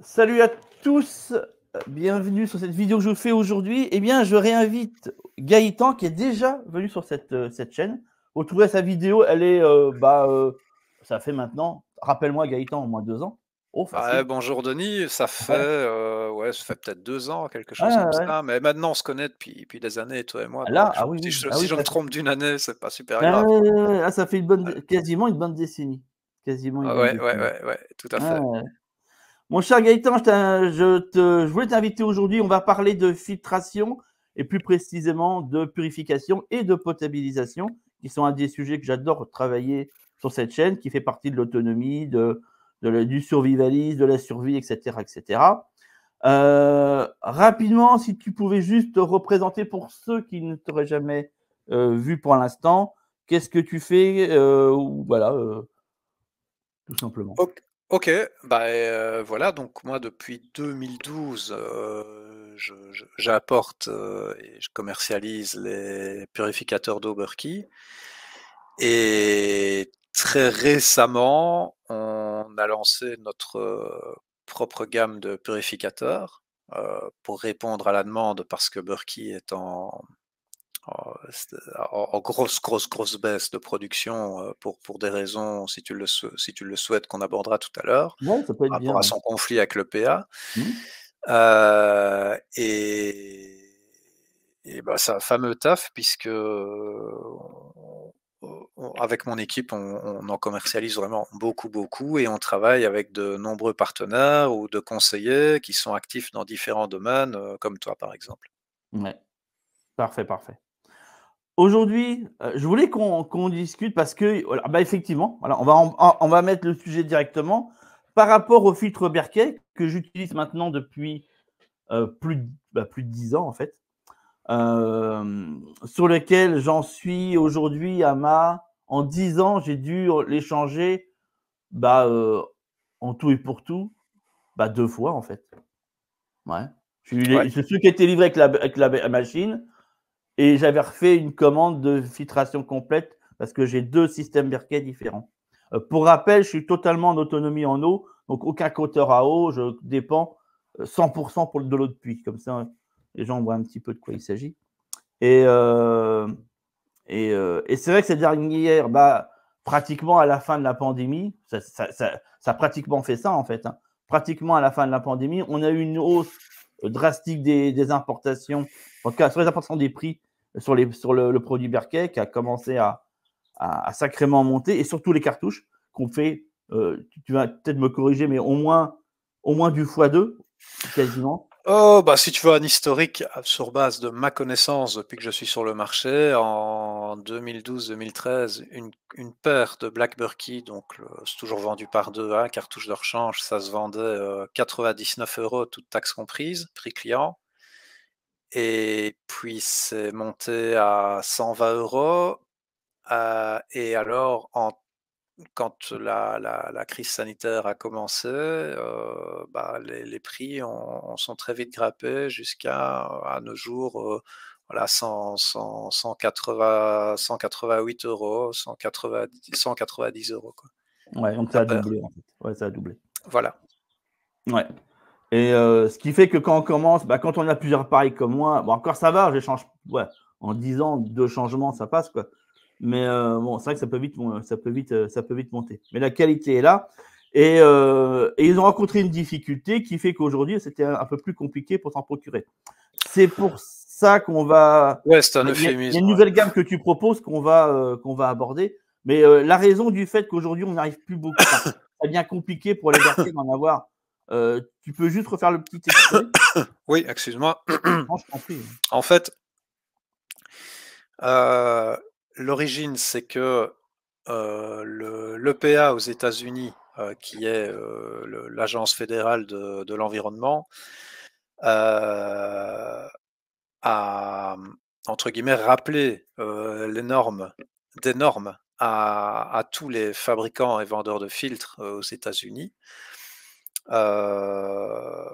Salut à tous, bienvenue sur cette vidéo que je fais aujourd'hui. Eh bien, je réinvite Gaëtan qui est déjà venu sur cette, euh, cette chaîne. Vous de sa vidéo, elle est, euh, bah, euh, ça fait maintenant, rappelle-moi Gaëtan, au moins deux ans. Oh, ah, bonjour Denis, ça fait, ouais. ça fait peut-être deux ans, quelque chose comme ça. Mais maintenant, on se connaît depuis, des années, toi et moi. Là, si, je, me trompe d'une année, c'est pas super ah, grave. Ah, ça fait une bonne, quasiment une bonne décennie. Quasiment une ouais, ouais, ouais, tout à fait. Mon cher Gaëtan, je, te, voulais t'inviter aujourd'hui. On va parler de filtration et plus précisément de purification et de potabilisation, qui sont un des sujets que j'adore travailler sur cette chaîne, qui fait partie de l'autonomie, de, du survivalisme, de la survie, etc. etc. Euh, rapidement, si tu pouvais juste te représenter pour ceux qui ne t'auraient jamais euh, vu pour l'instant, qu'est-ce que tu fais euh, Voilà, tout simplement. OK, bah, euh, voilà, donc moi depuis 2012, euh, j'apporte, euh, et je commercialise les purificateurs d'eau Berkey et très récemment, on a lancé notre, propre gamme de purificateurs, pour répondre à la demande parce que Berkey est en Oh, en oh, oh, grosse, grosse, grosse baisse de production pour, pour des raisons, si tu le, si tu le souhaites, qu'on abordera tout à l'heure, par rapport à son conflit avec le PA. Mmh. et et bah, ça fameux taf, puisque avec mon équipe, on, en commercialise vraiment beaucoup, beaucoup, et on travaille avec de nombreux partenaires ou de conseillers qui sont actifs dans différents domaines, comme toi par exemple. Ouais. Parfait, parfait. Aujourd'hui, euh, je voulais qu'on discute parce que, bah effectivement, voilà, on, va on va mettre le sujet directement par rapport au filtre Berquet que j'utilise maintenant depuis euh, plus, bah, plus de dix ans en fait, euh, sur lequel j'en suis aujourd'hui à ma. En dix ans, j'ai dû l'échanger bah, en tout et pour tout bah, deux fois en fait. Ouais. C'est qui a été livré avec avec la machine et j'avais refait une commande de filtration complète parce que j'ai deux systèmes Berkey différents. Euh, pour rappel, je suis totalement en autonomie en eau, donc aucun compteur à eau, je dépends 100% euh, pour de l'eau de puits. Comme ça, les gens voient un petit peu de quoi il s'agit. Et, euh, et, c'est vrai que ces dernières, bah, pratiquement à la fin de la pandémie, ça, a pratiquement fait ça en fait, hein. pratiquement à la fin de la pandémie, on a eu une hausse drastique des, des importations, en tout cas sur les importations des prix sur, le, produit Berkey qui a commencé à, sacrément monter et surtout les cartouches qu'on fait. Euh, tu, vas peut-être me corriger, mais au moins, au moins du x2 quasiment. Oh, bah, si tu veux un historique sur base de ma connaissance depuis que je suis sur le marché, en 2012-2013, une, paire de Black Burkey, donc c'est toujours vendu par deux, hein, cartouche de rechange, ça se vendait 99 euh, euros, toutes taxes comprises, prix client et puis c'est monté à 120 euros. Euh, et alors, quand la, crise sanitaire a commencé, euh, bah, les, prix ont, sont très vite grimpés jusqu'à à nos jours. Euh, voilà, 100, 180, 188 euros, 190, 190 euros. Quoi. Ouais, donc ça a doublé Ouais, ça a doublé. Voilà. Ouais. Et euh, ce qui fait que quand on commence, bah, quand on a plusieurs paris comme moi, bon, encore ça va, j'échange. Ouais, en 10 ans, deux changements, ça passe. quoi. Mais euh, bon, c'est vrai que ça peut, vite, euh, ça, peut vite, ça peut vite monter. Mais la qualité est là. Et, ils ont rencontré une difficulté qui fait qu'aujourd'hui, c'était un peu plus compliqué pour s'en procurer. C'est pour ça qu'on va. Ouais, c'est un euphémisme. Il y a, une nouvelle gamme que tu proposes qu'on va, qu'on va aborder. Mais la raison du fait qu'aujourd'hui, on n'arrive plus beaucoup. ça bien compliqué pour les artistes d'en avoir euh, tu peux juste refaire le petit Oui, excuse-moi. Hein. en fait, euh, l'origine, c'est que euh, l'EPA aux États-Unis, qui est l'Agence fédérale de, l'environnement, a, entre guillemets, rappelé les normes, des normes à, tous les fabricants et vendeurs de filtres aux États-Unis. Euh,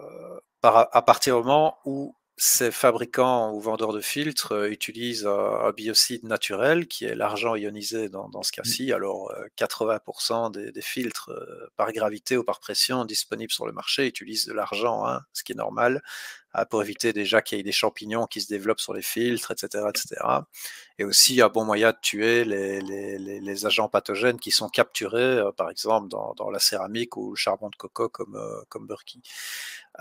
à partir du moment où ces fabricants ou vendeurs de filtres euh, utilisent un biocide naturel qui est l'argent ionisé dans, ce mmh. cas-ci. Alors 80% euh, des, des, filtres par gravité ou par pression disponibles sur le marché utilisent de l'argent, hein, ce qui est normal, pour éviter déjà qu'il y ait des champignons qui se développent sur les filtres, etc. etc. Et aussi un bon moyen de tuer les, agents pathogènes qui sont capturés, euh, par exemple, dans, la céramique ou le charbon de coco comme, euh, comme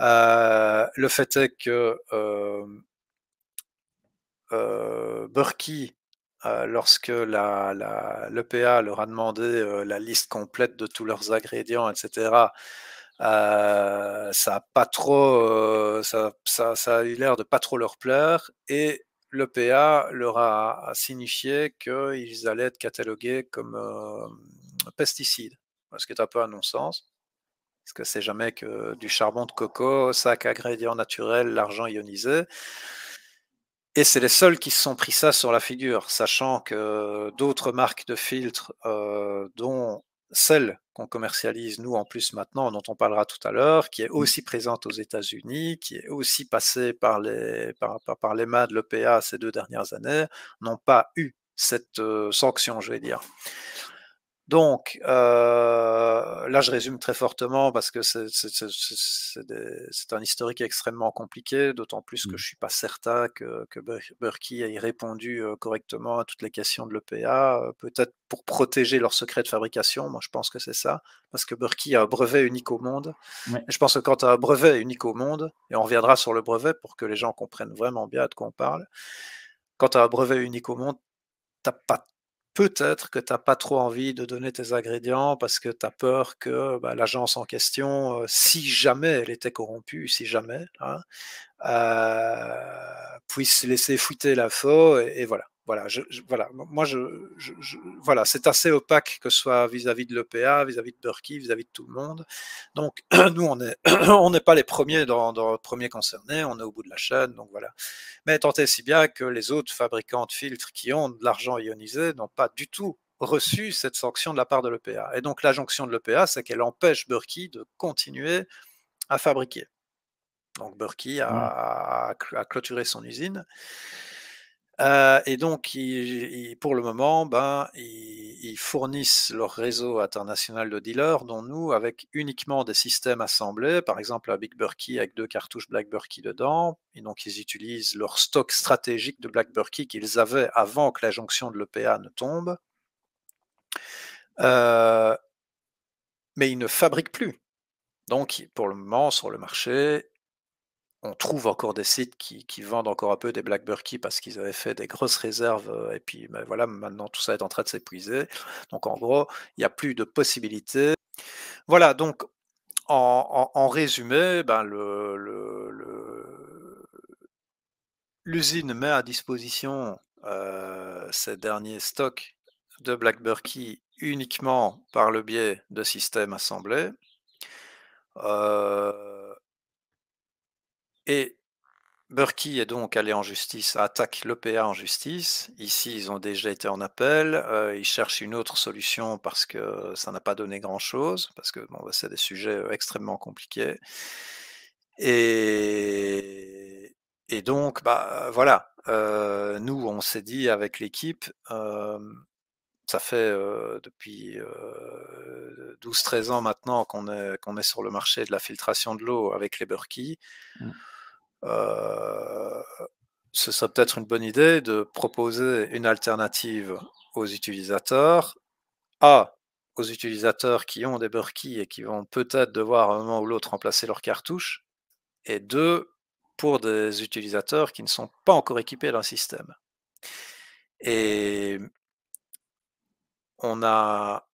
euh, le fait est que euh, lorsque l'EPA leur a demandé la liste complète de tous leurs ingrédients, etc., ça a pas trop, ça, ça, ça, a eu l'air de pas trop leur plaire. Et l'EPA leur a, signifié qu'ils allaient être catalogués comme euh, pesticides, ce qui est un peu un non-sens, parce que c'est jamais que du charbon de coco, sac ingrédients naturels, l'argent ionisé. Et c'est les seuls qui se sont pris ça sur la figure, sachant que d'autres marques de filtres, euh, dont celle qu'on commercialise nous en plus maintenant, dont on parlera tout à l'heure, qui est mmh. aussi présente aux États-Unis, qui est aussi passée par les, par, les mains de l'EPA ces deux dernières années, n'ont pas eu cette euh, sanction, je vais dire. Donc, euh, là, je résume très fortement parce que c'est un historique extrêmement compliqué, d'autant plus que mmh. je ne suis pas certain que, que ait répondu euh, correctement à toutes les questions de l'EPA, euh, peut-être pour protéger leur secret de fabrication. Moi, je pense que c'est ça, parce que Berkey a un brevet unique au monde. je pense que quand tu as un brevet unique au monde, et on reviendra sur le brevet pour que les gens comprennent vraiment bien de quoi on parle, quand tu as un brevet unique au monde, tu t'as pas peut-être que tu n'as pas trop envie de donner tes ingrédients parce que tu as peur que bah, l'agence en question, si jamais elle était corrompue, si jamais, hein, puisse laisser fuiter la faute et voilà voilà, moi, voilà, c'est assez opaque que ce soit vis-à-vis de l'EPA, vis-à-vis de Berkey, vis-à-vis de tout le monde. Donc, nous, on n'est pas les premiers concernés, on est au bout de la chaîne, donc voilà. Mais tant est si bien que les autres fabricants de filtres qui ont de l'argent ionisé n'ont pas du tout reçu cette sanction de la part de l'EPA. Et donc, la jonction de l'EPA, c'est qu'elle empêche Burki de continuer à fabriquer. Donc, Berkey a mmh. clôturé son usine. Euh, et donc, pour le moment, ben, ils, fournissent leur réseau international de dealers, dont nous, avec uniquement des systèmes assemblés, par exemple un Big Burkey avec deux cartouches Black dedans. Et donc, ils utilisent leur stock stratégique de Black qu'ils avaient avant que la jonction de l'EPA ne tombe. Euh, mais ils ne fabriquent plus. Donc, pour le moment, sur le marché, on trouve encore des sites qui, vendent encore un peu des Black parce qu'ils avaient fait des grosses réserves euh, et puis ben, voilà, maintenant tout ça est en train de s'épuiser. Donc en gros, il n'y a plus de possibilités. Voilà, donc en, résumé, ben, l'usine le, met à disposition euh, ces derniers stocks de Black uniquement par le biais de systèmes assemblés. Euh, et Burki est donc allé en justice, attaque l'EPA en justice. Ici, ils ont déjà été en appel. Euh, ils cherchent une autre solution parce que ça n'a pas donné grand-chose, parce que bon, bah, c'est des sujets euh, extrêmement compliqués. Et, donc, bah, voilà, euh, nous, on s'est dit avec l'équipe, ça fait depuis 12-13 ans maintenant qu'on est, sur le marché de la filtration de l'eau avec les Burki mmh. Euh, ce serait peut-être une bonne idée de proposer une alternative aux utilisateurs, A, aux utilisateurs qui ont des burkis et qui vont peut-être devoir à un moment ou l'autre remplacer leurs cartouches, et deux, pour des utilisateurs qui ne sont pas encore équipés d'un système. Et on a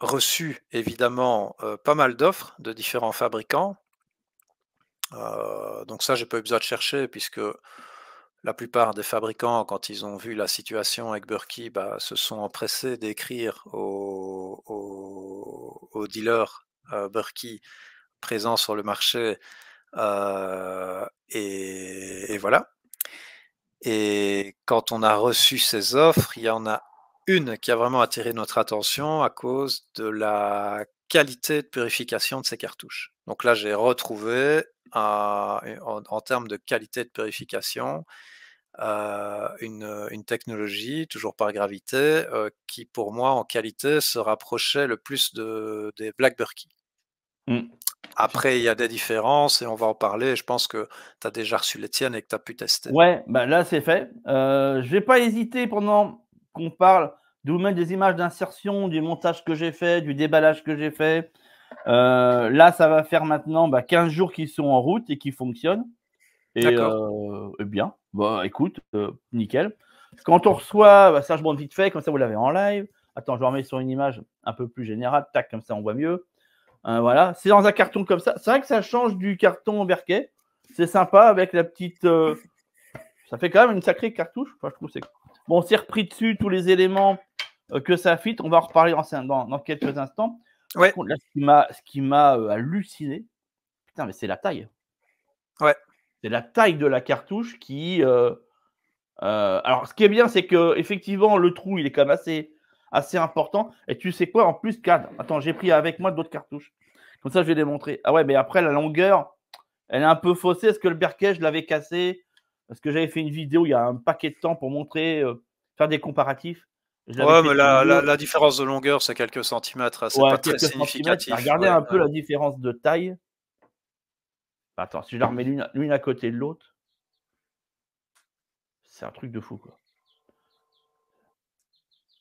reçu évidemment euh, pas mal d'offres de différents fabricants euh, donc ça, j'ai pas eu besoin de chercher puisque la plupart des fabricants, quand ils ont vu la situation avec Burki, bah, se sont empressés d'écrire aux dealers euh, présents sur le marché. Euh, et, et, voilà. Et quand on a reçu ces offres, il y en a une qui a vraiment attiré notre attention à cause de la qualité de purification de ces cartouches. Donc là, j'ai retrouvé ah, en, termes de qualité de purification euh, une, technologie, toujours par gravité, euh, qui pour moi en qualité se rapprochait le plus de, des Black mmh. Après, il y a des différences et on va en parler. Je pense que tu as déjà reçu les tiennes et que tu as pu tester. Ouais, ben là c'est fait. Euh, je vais pas hésiter pendant qu'on parle vous mettre des images d'insertion, du montage que j'ai fait, du déballage que j'ai fait. Euh, là, ça va faire maintenant 15 bah, jours qu'ils sont en route et qu'ils fonctionnent. Et, euh, bien, bah, écoute, euh, nickel. Quand on reçoit, Serge bah, ça je vite fait, comme ça vous l'avez en live. Attends, je vais remets sur une image un peu plus générale, tac, comme ça on voit mieux. voilà, c'est dans un carton comme ça. C'est vrai que ça change du carton berquet. C'est sympa avec la petite. ça fait quand même une sacrée cartouche. Enfin, je trouve c'est. Bon, on s'est repris dessus tous les éléments euh, que ça fit. On va en reparler dans, dans, quelques instants. Ouais. ce qui m'a euh, halluciné, putain, mais c'est la taille. Ouais. C'est la taille de la cartouche qui. Euh, alors, ce qui est bien, c'est que effectivement, le trou, il est quand même assez, assez important. Et tu sais quoi, en plus, cadre. Attends, j'ai pris avec moi d'autres cartouches. Comme ça, je vais les montrer. Ah ouais, mais après, la longueur, elle est un peu faussée. Est-ce que le berquet, je l'avais cassé Parce que j'avais fait une vidéo il y a un paquet de temps pour montrer, faire des comparatifs. Ouais, mais la, différence de longueur, c'est quelques centimètres, c'est pas très significatif. Regardez un peu la différence de taille. Bah, attends, si je la remets l'une à côté de l'autre, c'est un truc de fou,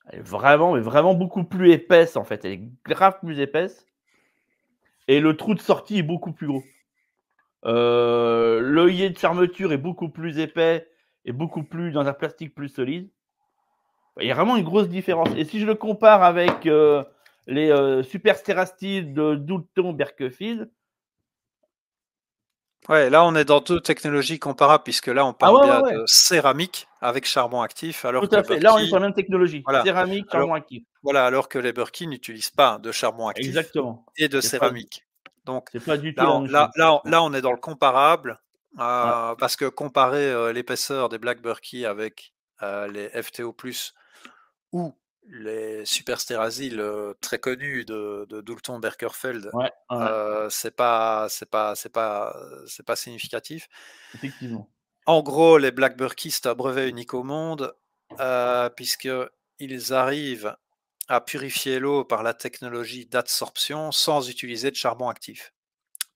Elle est vraiment, mais vraiment beaucoup plus épaisse, en fait. Elle est grave plus épaisse. Et le trou de sortie est beaucoup plus gros. Euh, L'œillet de fermeture est beaucoup plus épais et beaucoup plus dans un plastique plus solide. Il y a vraiment une grosse différence. Et si je le compare avec euh, les euh, super de Doulton, Berkefield. Ouais, là on est dans deux technologies comparables, puisque là on ah parle bien de céramique avec charbon actif. Alors Tout à fait, là on est sur la même technologie, céramique, charbon actif. Voilà, alors que les Berkey n'utilisent pas de charbon actif Exactement. et de céramique. Donc du là, on, là, on est dans le comparable, euh, parce que comparer euh, l'épaisseur des Black avec les FTO, ou les superstérasiles très connus de, Doulton Berkerfeld, c'est pas c'est pas c'est pas c'est pas significatif. En gros, les Black Burkistes brevet unique au monde, euh, puisque ils arrivent à purifier l'eau par la technologie d'adsorption sans utiliser de charbon actif.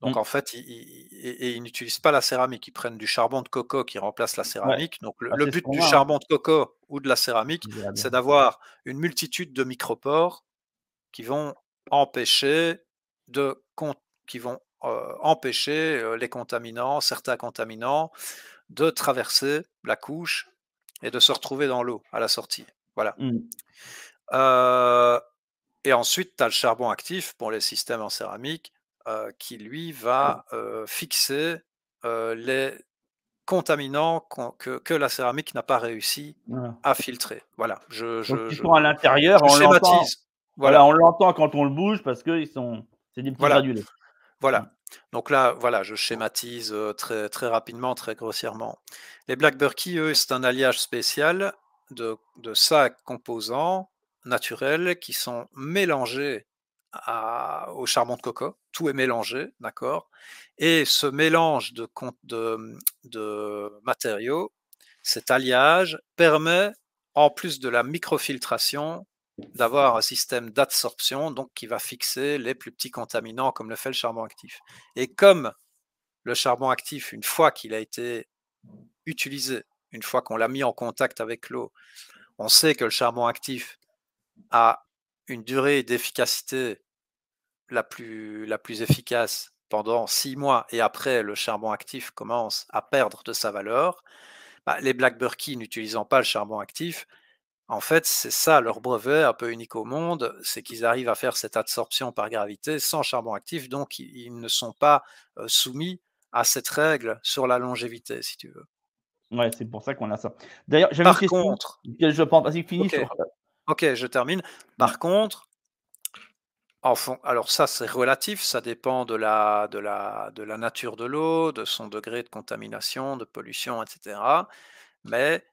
Donc mmh. en fait, ils, n'utilisent pas la céramique, ils prennent du charbon de coco qui remplace la céramique. Donc le, bah, but du hein. charbon de coco ou de la céramique, c'est d'avoir une multitude de micropores qui vont empêcher de qui vont euh, empêcher euh, les contaminants, certains contaminants, de traverser la couche et de se retrouver dans l'eau à la sortie. Voilà. Mmh. Euh, et ensuite, tu as le charbon actif pour les systèmes en céramique euh, qui, lui, va euh, fixer euh, les contaminants que, la céramique n'a pas réussi à filtrer. Voilà. Je, je, à l'intérieur, on l'entend. Voilà. on l'entend quand on le bouge parce que sont, c'est des petits voilà. Voilà. Mmh. Donc là, voilà, je schématise très, très rapidement, très grossièrement. Les Black eux, c'est un alliage spécial de, de cinq composants naturels qui sont mélangés à, au charbon de coco. Tout est mélangé, d'accord Et ce mélange de, de, de matériaux, cet alliage, permet, en plus de la microfiltration, d'avoir un système d'absorption donc qui va fixer les plus petits contaminants comme le fait le charbon actif. Et comme le charbon actif, une fois qu'il a été utilisé, une fois qu'on l'a mis en contact avec l'eau, on sait que le charbon actif a une durée d'efficacité la plus, la plus efficace pendant six mois et après le charbon actif commence à perdre de sa valeur, bah, les Black Burkey n'utilisant pas le charbon actif, en fait, c'est ça leur brevet un peu unique au monde, c'est qu'ils arrivent à faire cette absorption par gravité sans charbon actif, donc ils ne sont pas soumis à cette règle sur la longévité, si tu veux. Ouais, c'est pour ça qu'on a ça. D'ailleurs, j'avais une question. Contre, je pense, vas-y, finis. Euh, Ok, je termine. Mmh. Par contre, alors ça, c'est relatif, ça dépend de la, nature de l'eau, de son degré de contamination, de pollution, etc. Mais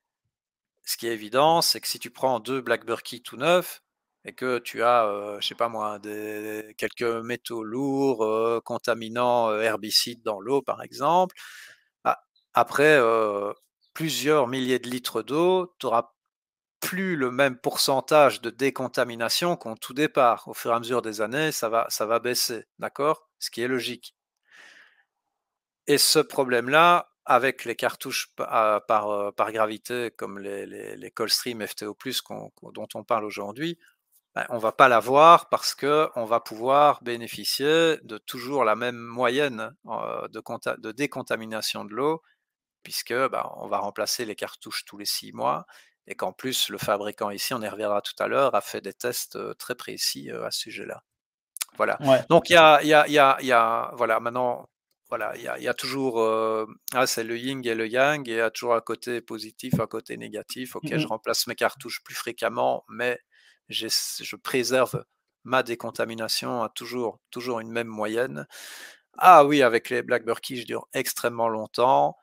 ce qui est évident, c'est que si tu prends deux Black Berkey tout neufs et que tu as, je euh, je sais pas moi, des, quelques métaux lourds, euh, contaminants, euh, herbicides dans l'eau, par exemple, bah, après plusieurs milliers de litres d'eau, tu auras plus le même pourcentage de décontamination qu'on tout départ. Au fur et à mesure des années, ça va, ça va baisser, d'accord Ce qui est logique. Et ce problème-là, avec les cartouches euh, par, gravité, comme les, Coldstream FTO, dont on parle aujourd'hui, ben, on ne va pas l'avoir parce qu'on va pouvoir bénéficier de toujours la même moyenne euh, de, décontamination de l'eau, puisque ben, on va remplacer les cartouches tous les six mois et qu'en plus le fabricant ici, on y reviendra tout à l'heure, a fait des tests très précis à ce sujet-là. Voilà. Donc il y a, y, a, y a, voilà, maintenant, voilà, il y, a, toujours, ah, c'est le yin et le yang, et il y a toujours un côté positif, un côté négatif. Mmh ok, je remplace mes cartouches plus fréquemment, mais je préserve ma décontamination à toujours, toujours une même moyenne. Ah oui, avec les Black Burkey, je dure extrêmement longtemps,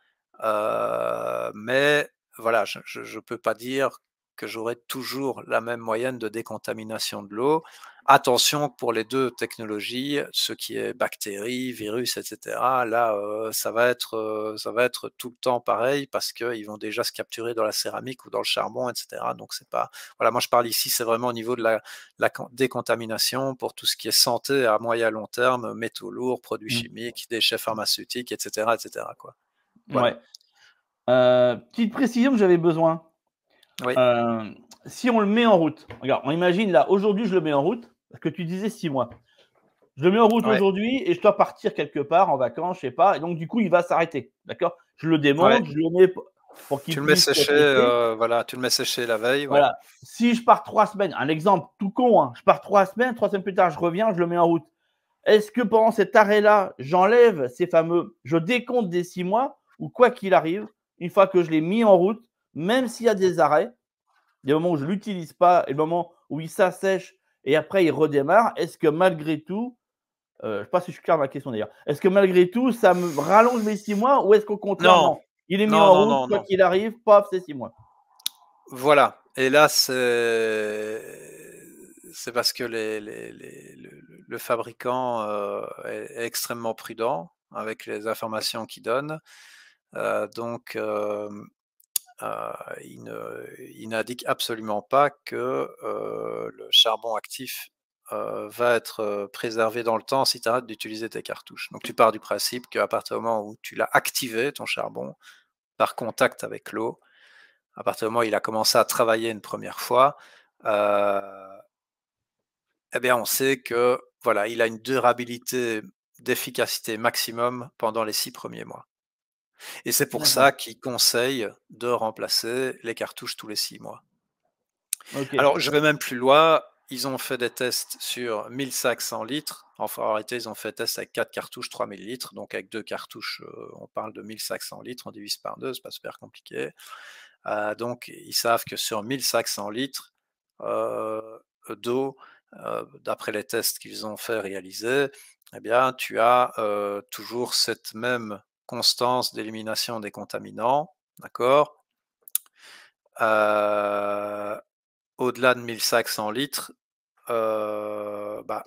mais voilà, je ne peux pas dire que j'aurai toujours la même moyenne de décontamination de l'eau. Attention pour les deux technologies, ce qui est bactéries, virus, etc. Là, euh, ça, va être, euh, ça va être tout le temps pareil parce qu'ils vont déjà se capturer dans la céramique ou dans le charbon, etc. Donc, c'est pas. Voilà, moi je parle ici, c'est vraiment au niveau de la, la, décontamination pour tout ce qui est santé à moyen et long terme, métaux lourds, produits mmh. chimiques, déchets pharmaceutiques, etc. etc. Quoi. Ouais. Euh, petite précision que j'avais besoin. Euh, si on le met en route, regarde, on imagine là, aujourd'hui je le mets en route, parce que tu disais six mois. Je le mets en route aujourd'hui et je dois partir quelque part en vacances, je sais pas, et donc du coup il va s'arrêter, d'accord Je le démonte, je le mets pour qu'il. Tu le mets séché, euh, voilà, tu le mets séché la veille. Voilà. Si je pars trois semaines, un exemple tout con, hein, je pars trois semaines, trois semaines plus tard je reviens, je le mets en route. Est-ce que pendant cet arrêt-là, j'enlève ces fameux, je décompte des six mois ou quoi qu'il arrive, une fois que je l'ai mis en route, même s'il y a des arrêts, des moments où je ne l'utilise pas et le moment où il s'assèche et après il redémarre, est-ce que malgré tout, euh, je ne sais pas si je suis clair ma question d'ailleurs, est-ce que malgré tout, ça me rallonge mes six mois ou est-ce qu'au contraire, il est mis en route, quoi qu'il arrive, paf, c'est six mois Voilà. Et là, c'est parce que le, fabricant euh, est, extrêmement prudent avec les informations qu'il donne. Euh, donc, il, n'indique absolument pas que le charbon actif va être préservé dans le temps si tu arrêtes d'utiliser tes cartouches. Donc tu pars du principe qu'à partir du moment où tu l'as activé, ton charbon, par contact avec l'eau, à partir du moment où il a commencé à travailler une première fois, eh bien on sait que voilà, il a une durabilité d'efficacité maximum pendant les six premiers mois. Et c'est pour ça qu'ils conseillent de remplacer les cartouches tous les six mois. Alors, je vais même plus loin. Ils ont fait des tests sur 1500 litres. en réalité, ils ont fait des tests avec 4 cartouches, 3000 litres. Donc, avec deux cartouches, euh, on parle de 1500 litres. On divise par deux, c'est pas super compliqué. Euh, donc, ils savent que sur 1500 litres euh, d'eau, d'après les tests qu'ils ont fait réaliser, eh bien, tu as toujours cette même constance d'élimination des contaminants, d'accord euh, Au-delà de 1500 litres, euh, bah,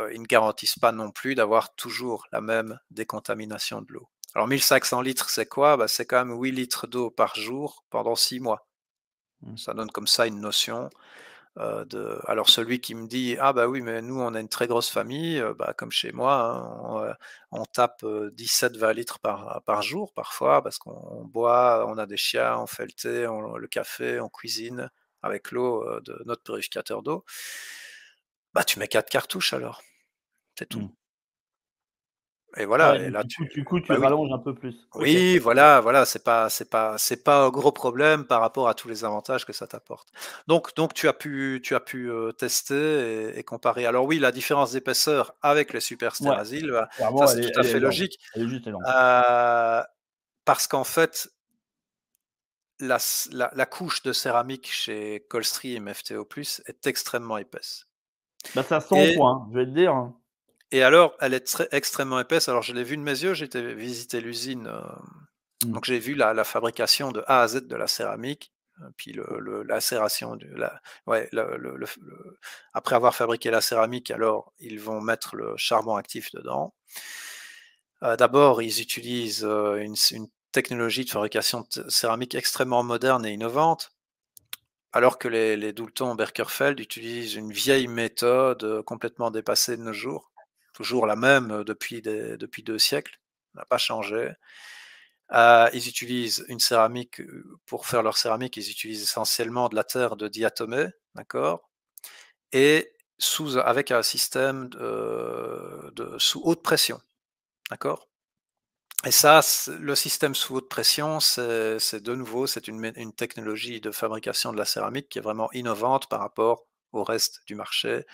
euh, ils ne garantissent pas non plus d'avoir toujours la même décontamination de l'eau. Alors 1500 litres, c'est quoi bah, C'est quand même 8 litres d'eau par jour pendant 6 mois. Mmh. Ça donne comme ça une notion euh, alors celui qui me dit ah bah oui mais nous on a une très grosse famille, euh, bah, comme chez moi, hein, euh, on, tape 17 20 litres par, jour parfois parce qu'on boit, on a des chiens, on fait le thé, le café, on cuisine avec l'eau de notre purificateur d'eau. Bah tu mets quatre cartouches alors, c'est tout. Mmh. Et voilà. là, du, coup, tu, tu bah rallonges un peu plus. Oui, voilà, voilà, c'est pas, c'est pas, c'est pas un gros problème par rapport à tous les avantages que ça t'apporte. Donc, donc tu as pu, tu as pu euh, tester et, comparer. Alors oui, la différence d'épaisseur avec les super ouais. Bah, ça c'est tout à fait logique. Euh, parce qu'en fait, la, la, couche de céramique chez Colstream FTO est extrêmement épaisse. Bah, ça sent et... je vais te dire. Hein. Et alors, elle est extrêmement épaisse. Alors, je l'ai vu de mes yeux, j'étais visité l'usine. Euh, mmh. Donc, j'ai vu la, fabrication de A à Z de la céramique, euh, puis la après avoir fabriqué la céramique, alors, ils vont mettre le charbon actif dedans. Euh, d'abord, ils utilisent une, technologie de fabrication de céramique extrêmement moderne et innovante, alors que les, les Doulton-Berkerfeld utilisent une vieille méthode complètement dépassée de nos jours toujours la même depuis, depuis deux siècles, n'a pas changé. Ah, ils utilisent une céramique, pour faire leur céramique, ils utilisent essentiellement de la terre de diatomée, d'accord Et sous, avec un système de, de sous haute pression, d'accord et ça, le système sous haute pression, c'est de nouveau, c'est une, une, technologie de fabrication de la céramique qui est vraiment innovante par rapport au reste du marché.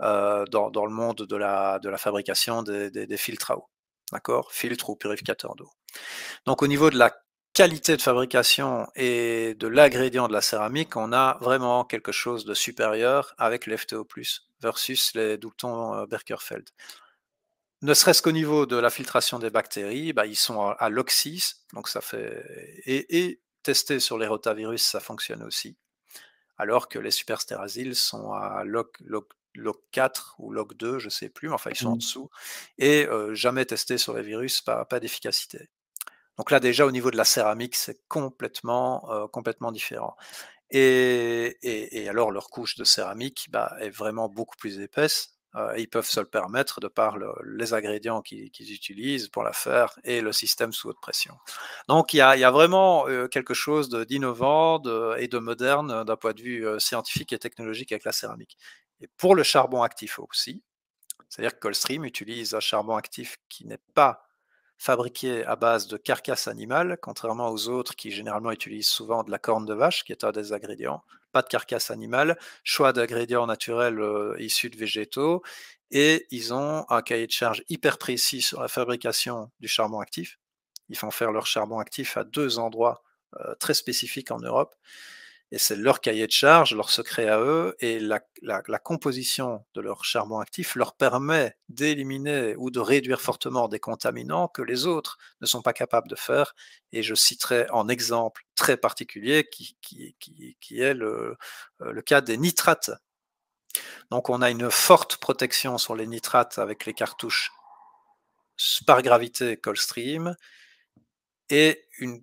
Euh, dans, le monde de la, de la fabrication des, filtres à eau. D'accord Filtres ou purificateurs d'eau. Donc au niveau de la qualité de fabrication et de l'ingrédient de la céramique, on a vraiment quelque chose de supérieur avec le FTO+, versus les doutons euh, Berkerfeld. Ne serait-ce qu'au niveau de la filtration des bactéries, bah, ils sont à, l'oxys, donc ça fait... Et, et testé sur les rotavirus, ça fonctionne aussi alors que les superstérasiles sont à log, log 4 ou log 2, je ne sais plus, mais enfin ils sont en mmh. dessous, et jamais testé sur les virus, pas, d'efficacité. Donc là déjà au niveau de la céramique, c'est complètement, complètement différent. Et, alors leur couche de céramique bah, est vraiment beaucoup plus épaisse. ils peuvent se le permettre de par les ingrédients qu'ils utilisent pour la faire et le système sous haute pression. Donc il y a vraiment quelque chose d'innovant et de moderne d'un point de vue scientifique et technologique avec la céramique et pour le charbon actif aussi. C'est-à-dire que Colstream utilise un charbon actif qui n'est pas fabriqué à base de carcasse animale, contrairement aux autres qui généralement utilisent souvent de la corne de vache, qui est un des ingrédients. Pas de carcasse animale, choix d'ingrédients naturels euh, issus de végétaux, et ils ont un cahier de charge hyper précis sur la fabrication du charbon actif. Ils font faire leur charbon actif à deux endroits euh, très spécifiques en Europe et c'est leur cahier de charge, leur secret à eux, et la, la, la composition de leur charbon actif leur permet d'éliminer ou de réduire fortement des contaminants que les autres ne sont pas capables de faire. Et je citerai en exemple très particulier qui, qui, qui, qui est le, euh, le cas des nitrates. Donc on a une forte protection sur les nitrates avec les cartouches par gravité Coldstream et une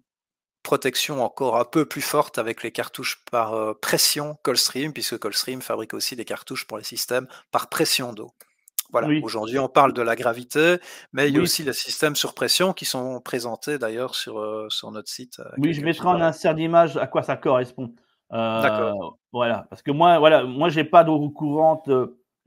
protection encore un peu plus forte avec les cartouches par euh, pression Coldstream, puisque Colstream fabrique aussi des cartouches pour les systèmes par pression d'eau. Voilà, aujourd'hui on parle de la gravité, mais il y a aussi les systèmes sur pression qui sont présentés d'ailleurs sur, euh, sur notre site. Euh, oui, je mettrai en insert d'image à quoi ça correspond. D'accord. Voilà, parce que moi, voilà, moi j'ai pas d'eau courante,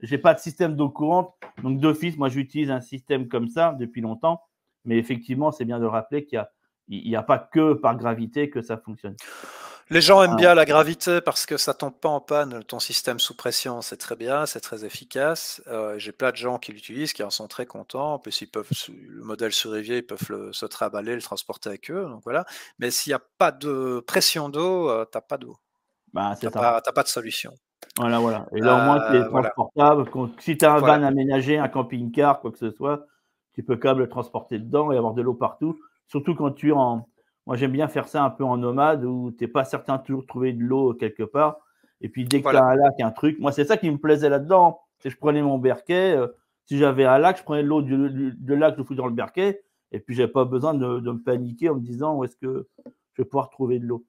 j'ai pas de système d'eau courante, donc d'office, moi j'utilise un système comme ça depuis longtemps, mais effectivement, c'est bien de rappeler qu'il y a il n'y a pas que par gravité que ça fonctionne. Les gens aiment ah. bien la gravité parce que ça tombe pas en panne. Ton système sous pression, c'est très bien, c'est très efficace. Euh, j'ai plein de gens qui l'utilisent, qui en sont très contents. En plus, peuvent le modèle sur ils peuvent le, se travailler, le transporter avec eux. Donc voilà. Mais s'il n'y a pas de pression d'eau, tu euh, t'as pas d'eau. Bah, n'as pas, pas, de solution. Voilà, voilà. Et là, au moins, euh, transportable. Si tu as un van aménagé, un camping-car, quoi que ce soit, tu peux quand même le transporter dedans et avoir de l'eau partout. Surtout quand tu es en. Moi, j'aime bien faire ça un peu en nomade où tu n'es pas certain toujours trouver de l'eau quelque part. Et puis, dès que tu as un lac, un truc. Moi, c'est ça qui me plaisait là-dedans. C'est je prenais mon berquet. Euh, si j'avais un lac, je prenais l'eau du, du, de lac, je dans le berquet. Et puis, je n'avais pas besoin de, me paniquer en me disant où est-ce que je vais pouvoir trouver de l'eau.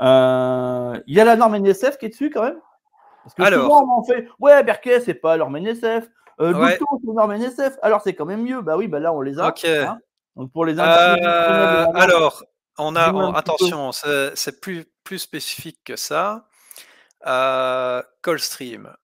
Euh, il y a la norme NSF qui est dessus quand même Parce que souvent, on fait Ouais, berquet, c'est pas norme NSF. Euh, c'est norme NSF. Alors, c'est quand même mieux. Bah oui, bah là, on les a. Hein pour les euh, alors, on a attention, c'est plus plus spécifique que ça. Euh, Coldstream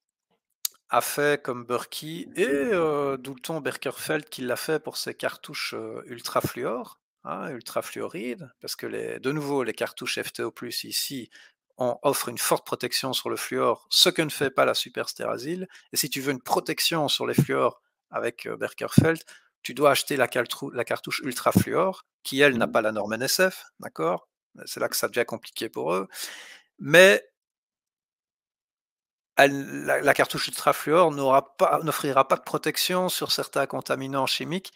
a fait comme Berkey et euh, Doulton Berkerfeld qui l'a fait pour ses cartouches euh, ultra fluor, hein, ultra fluoride, parce que les, de nouveau les cartouches FTO+ ici on offre une forte protection sur le fluor, ce que ne fait pas la superstérasile. Et si tu veux une protection sur les fluors avec euh, Berkerfeld, tu dois acheter la, la cartouche ultra fluor, qui elle n'a mmh. pas la norme NSF, d'accord C'est là que ça devient compliqué pour eux. Mais la, cartouche ultra fluor n'offrira pas, pas de protection sur certains contaminants chimiques,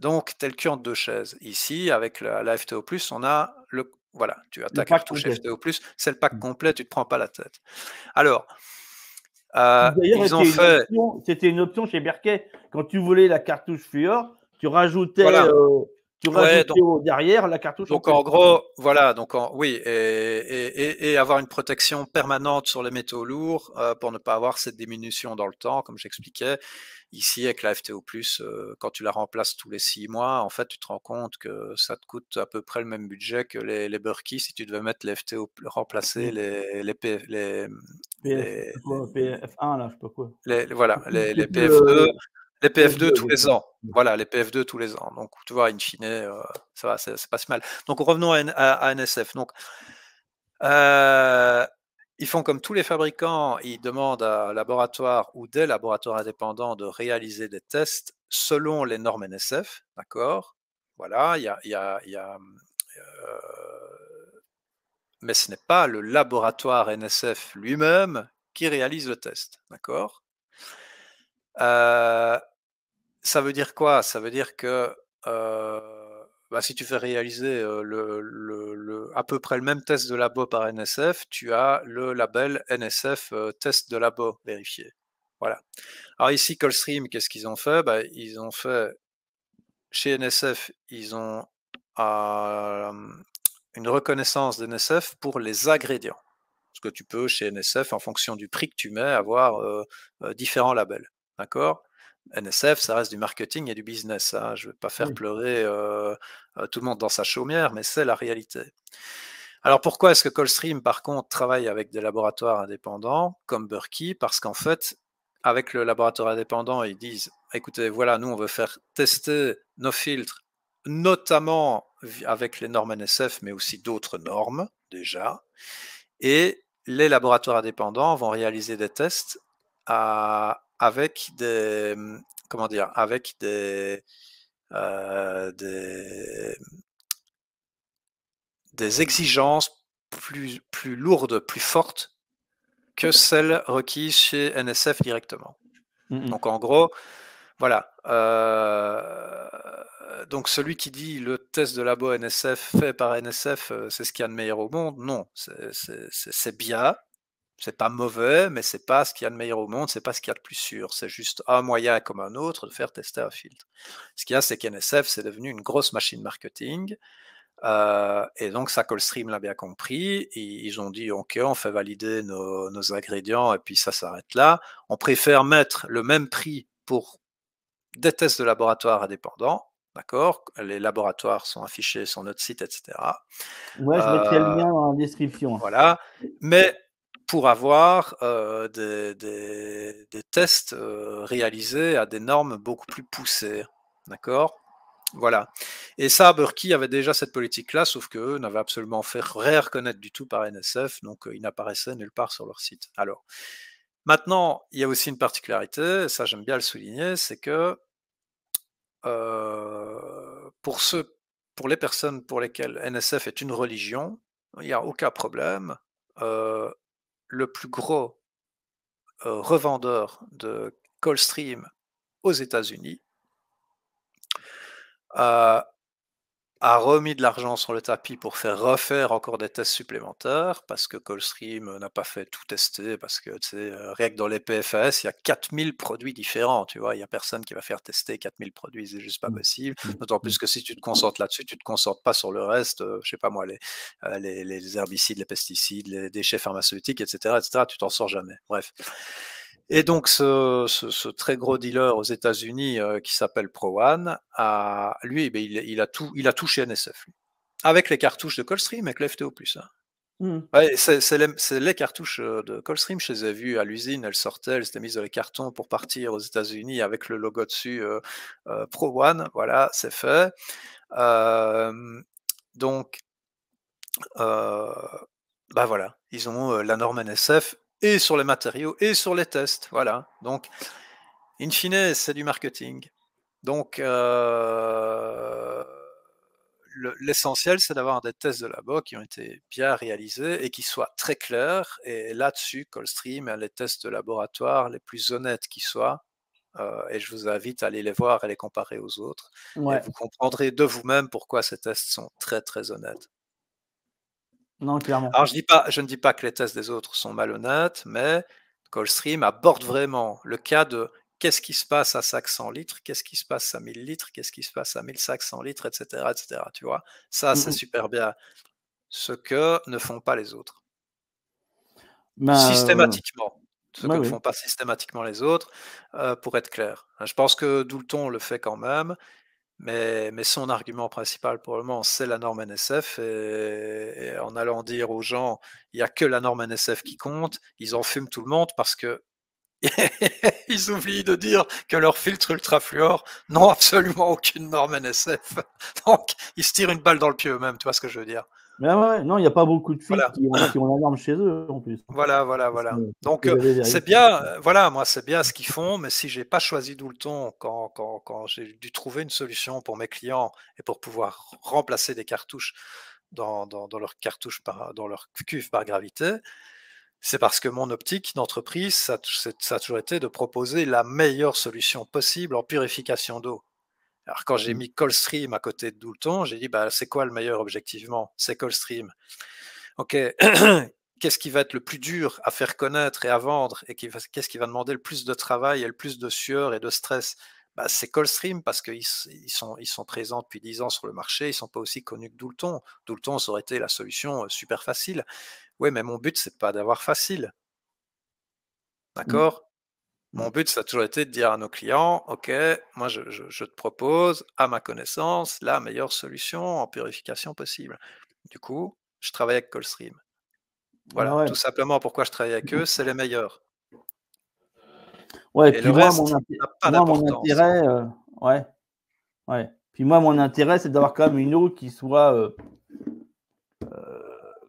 donc tel qu'en deux chaises. Ici, avec la, FTO, on a le. Voilà, tu as ta cartouche FTO, c'est le pack mmh. complet, tu ne te prends pas la tête. Alors, euh, ils ont fait... c'était une option chez Berquet. Quand tu voulais la cartouche Fluor, tu rajoutais euh, donc, derrière la cartouche. Donc en, gros, voilà, donc oui, et, avoir une protection permanente sur les métaux lourds euh, pour ne pas avoir cette diminution dans le temps, comme j'expliquais. Ici, avec la FTO, euh, quand tu la remplaces tous les six mois, en fait, tu te rends compte que ça te coûte à peu près le même budget que les, les si tu devais mettre les FTO, remplacer les, les, les, PF, les, 1 Les, voilà, les, PFE. Les PF2 tous les ans. Mmh. Voilà, les PF2 tous les ans. Donc, tu vois, in fine, euh, ça va, c'est pas si mal. Donc, revenons à, NSF. Donc, euh, ils font comme tous les fabricants, ils demandent à un laboratoire ou des laboratoires indépendants de réaliser des tests selon les normes NSF, d'accord Voilà, il y a... Euh, mais ce n'est pas le laboratoire NSF lui-même qui réalise le test, d'accord ça veut dire quoi Ça veut dire que bah, si tu fais réaliser à peu près le même test de labo par NSF, tu as le label NSF test de labo vérifié. Voilà. Alors ici, Callstream, qu'est-ce qu'ils ont fait bah, Ils ont fait, chez NSF, ils ont ah, une reconnaissance d'NSF pour les ingrédients. Parce que tu peux, chez NSF, en fonction du prix que tu mets, avoir différents labels. D'accord NSF, ça reste du marketing et du business. Hein. Je ne vais pas faire pleurer tout le monde dans sa chaumière, mais c'est la réalité. Alors pourquoi est-ce que Coldstream, par contre, travaille avec des laboratoires indépendants comme Berkey Parce qu'en fait, avec le laboratoire indépendant, ils disent, écoutez, voilà, nous, on veut faire tester nos filtres, notamment avec les normes NSF, mais aussi d'autres normes déjà. Et les laboratoires indépendants vont réaliser des tests à, avec des comment dire avec euh, des des, exigences plus, plus lourdes, plus fortes que mmh. celles requises chez NSF directement. Mmh donc en gros, voilà. Euh, donc celui qui dit le test de labo NSF fait par NSF, euh, c'est ce qu'il y a de meilleur au monde, non, c'est bien, c'est pas mauvais, mais c'est pas ce qu'il y a de meilleur au monde, c'est pas ce qu'il y a de plus sûr. C'est juste un moyen comme un autre de faire tester un filtre. Ce qu'il y a, c'est qu'NSF, c'est devenu une grosse machine marketing. Euh, et donc, ça, Colstream l'a bien compris. Ils, ils ont dit, OK, on fait valider nos, nos ingrédients et puis ça s'arrête là. On préfère mettre le même prix pour des tests de laboratoire indépendants D'accord Les laboratoires sont affichés sur notre site, etc. Ouais, je mettrai le euh, lien en description. Voilà. Mais pour avoir des, tests réalisés à des normes beaucoup plus poussées. D'accord Voilà. Et ça, Berkey avait déjà cette politique-là, sauf qu'eux n'avaient absolument fait rien reconnaître du tout par NSF, donc il ils n'apparaissaient nulle part sur leur site. Alors, maintenant, il y a aussi une particularité, ça j'aime bien le souligner, c'est que pour, les personnes pour lesquelles NSF est une religion, il n'y a aucun problème le plus gros euh, revendeur de Coldstream aux États-Unis. Euh, a remis de l'argent sur le tapis pour faire refaire encore des tests supplémentaires parce que Coldstream n'a pas fait tout tester parce que tu sais, euh, rien que dans les PFAS, il y a 4000 produits différents, tu vois, il n'y a personne qui va faire tester 4000 produits, c'est juste pas mmh. possible. Mmh. D'autant mmh. plus que si tu te concentres là-dessus, tu te concentres pas sur le reste, je euh, je sais pas moi, euh, les, les, herbicides, les pesticides, les déchets pharmaceutiques, etc., etc., tu t'en sors jamais. Bref. Et donc, ce, très gros dealer aux États-Unis euh, qui s'appelle ProOne, lui, eh il, a tout, il a touché NSF, avec les cartouches de Coldstream, avec l'FTO. plus. Hein. Hmm. c'est les, cartouches euh, de Coldstream. Je les ai vues à l'usine, elles sortaient, elles étaient mises dans les cartons pour partir aux États-Unis avec le logo dessus euh, euh ProOne. Voilà, c'est fait. donc, bah voilà, ils ont la norme NSF et sur les matériaux et sur les tests. Voilà. Donc, in fine, c'est du marketing. Donc, euh, l'essentiel, c'est d'avoir des tests de labo qui ont été bien réalisés et qui soient très clairs. Et là-dessus, Coldstream a les tests de laboratoire les plus honnêtes qui soient. Euh, et je vous invite à aller les voir et les comparer aux autres. Et vous comprendrez de vous-même pourquoi ces tests sont très, très honnêtes. Non, Alors, je, dis pas, je ne dis pas que les tests des autres sont malhonnêtes, mais Coldstream aborde vraiment le cas de qu'est-ce qui se passe à 500 litres, qu'est-ce qui se passe à 1000 litres, qu'est-ce qui se passe à 1500 litres, etc. etc. tu vois, ça, mmh c'est super bien. Ce que ne font pas les autres. Ben, euh, systématiquement. Ce ben que ne font pas systématiquement les autres, euh, pour être clair. Je pense que Doulton le fait quand même. Mais, son argument principal pour le moment, c'est la norme NSF. Et, en allant dire aux gens, il n'y a que la norme NSF qui compte, ils en fument tout le monde parce que ils oublient de dire que filtres ultra fluor n'ont absolument aucune norme NSF. Donc, ils se tirent une balle dans le pied eux-mêmes, tu vois ce que je veux dire non, il n'y a pas beaucoup de filles qui, ont, chez eux en plus. Voilà, voilà, voilà. Donc euh, c'est bien, euh, voilà, moi c'est bien ce qu'ils font, mais si je n'ai pas choisi d'où le ton quand, j'ai dû trouver une solution pour mes clients et pour pouvoir remplacer des cartouches dans, leurs cartouches par, dans leur cuve par gravité, c'est parce que mon optique d'entreprise, ça a toujours été de proposer la meilleure solution possible en purification d'eau. Alors quand j'ai mmh. mis Callstream à côté de Doulton, j'ai dit bah, c'est quoi le meilleur objectivement C'est Callstream. Ok, qu'est-ce qui va être le plus dur à faire connaître et à vendre et qu'est-ce qui va demander le plus de travail et le plus de sueur et de stress bah, c'est Callstream parce qu'ils sont, présents depuis 10 ans sur le marché, ils ne sont pas aussi connus que Doulton. Doulton, ça aurait été la solution euh, super facile. Oui, mais mon but, c'est pas d'avoir facile. Mmh. D'accord mon mmh. but, ça a toujours été de dire à nos clients, OK, moi, je, te propose, à ma connaissance, la meilleure solution en purification possible. Du coup, je travaille avec Coldstream. Voilà, ah tout simplement pourquoi je travaille avec eux, c'est les meilleurs. Ouais, et puis moi, mon, pas intérêt, euh, ouais, ouais. Puis moi, mon intérêt, c'est d'avoir quand même une eau qui soit, euh, euh,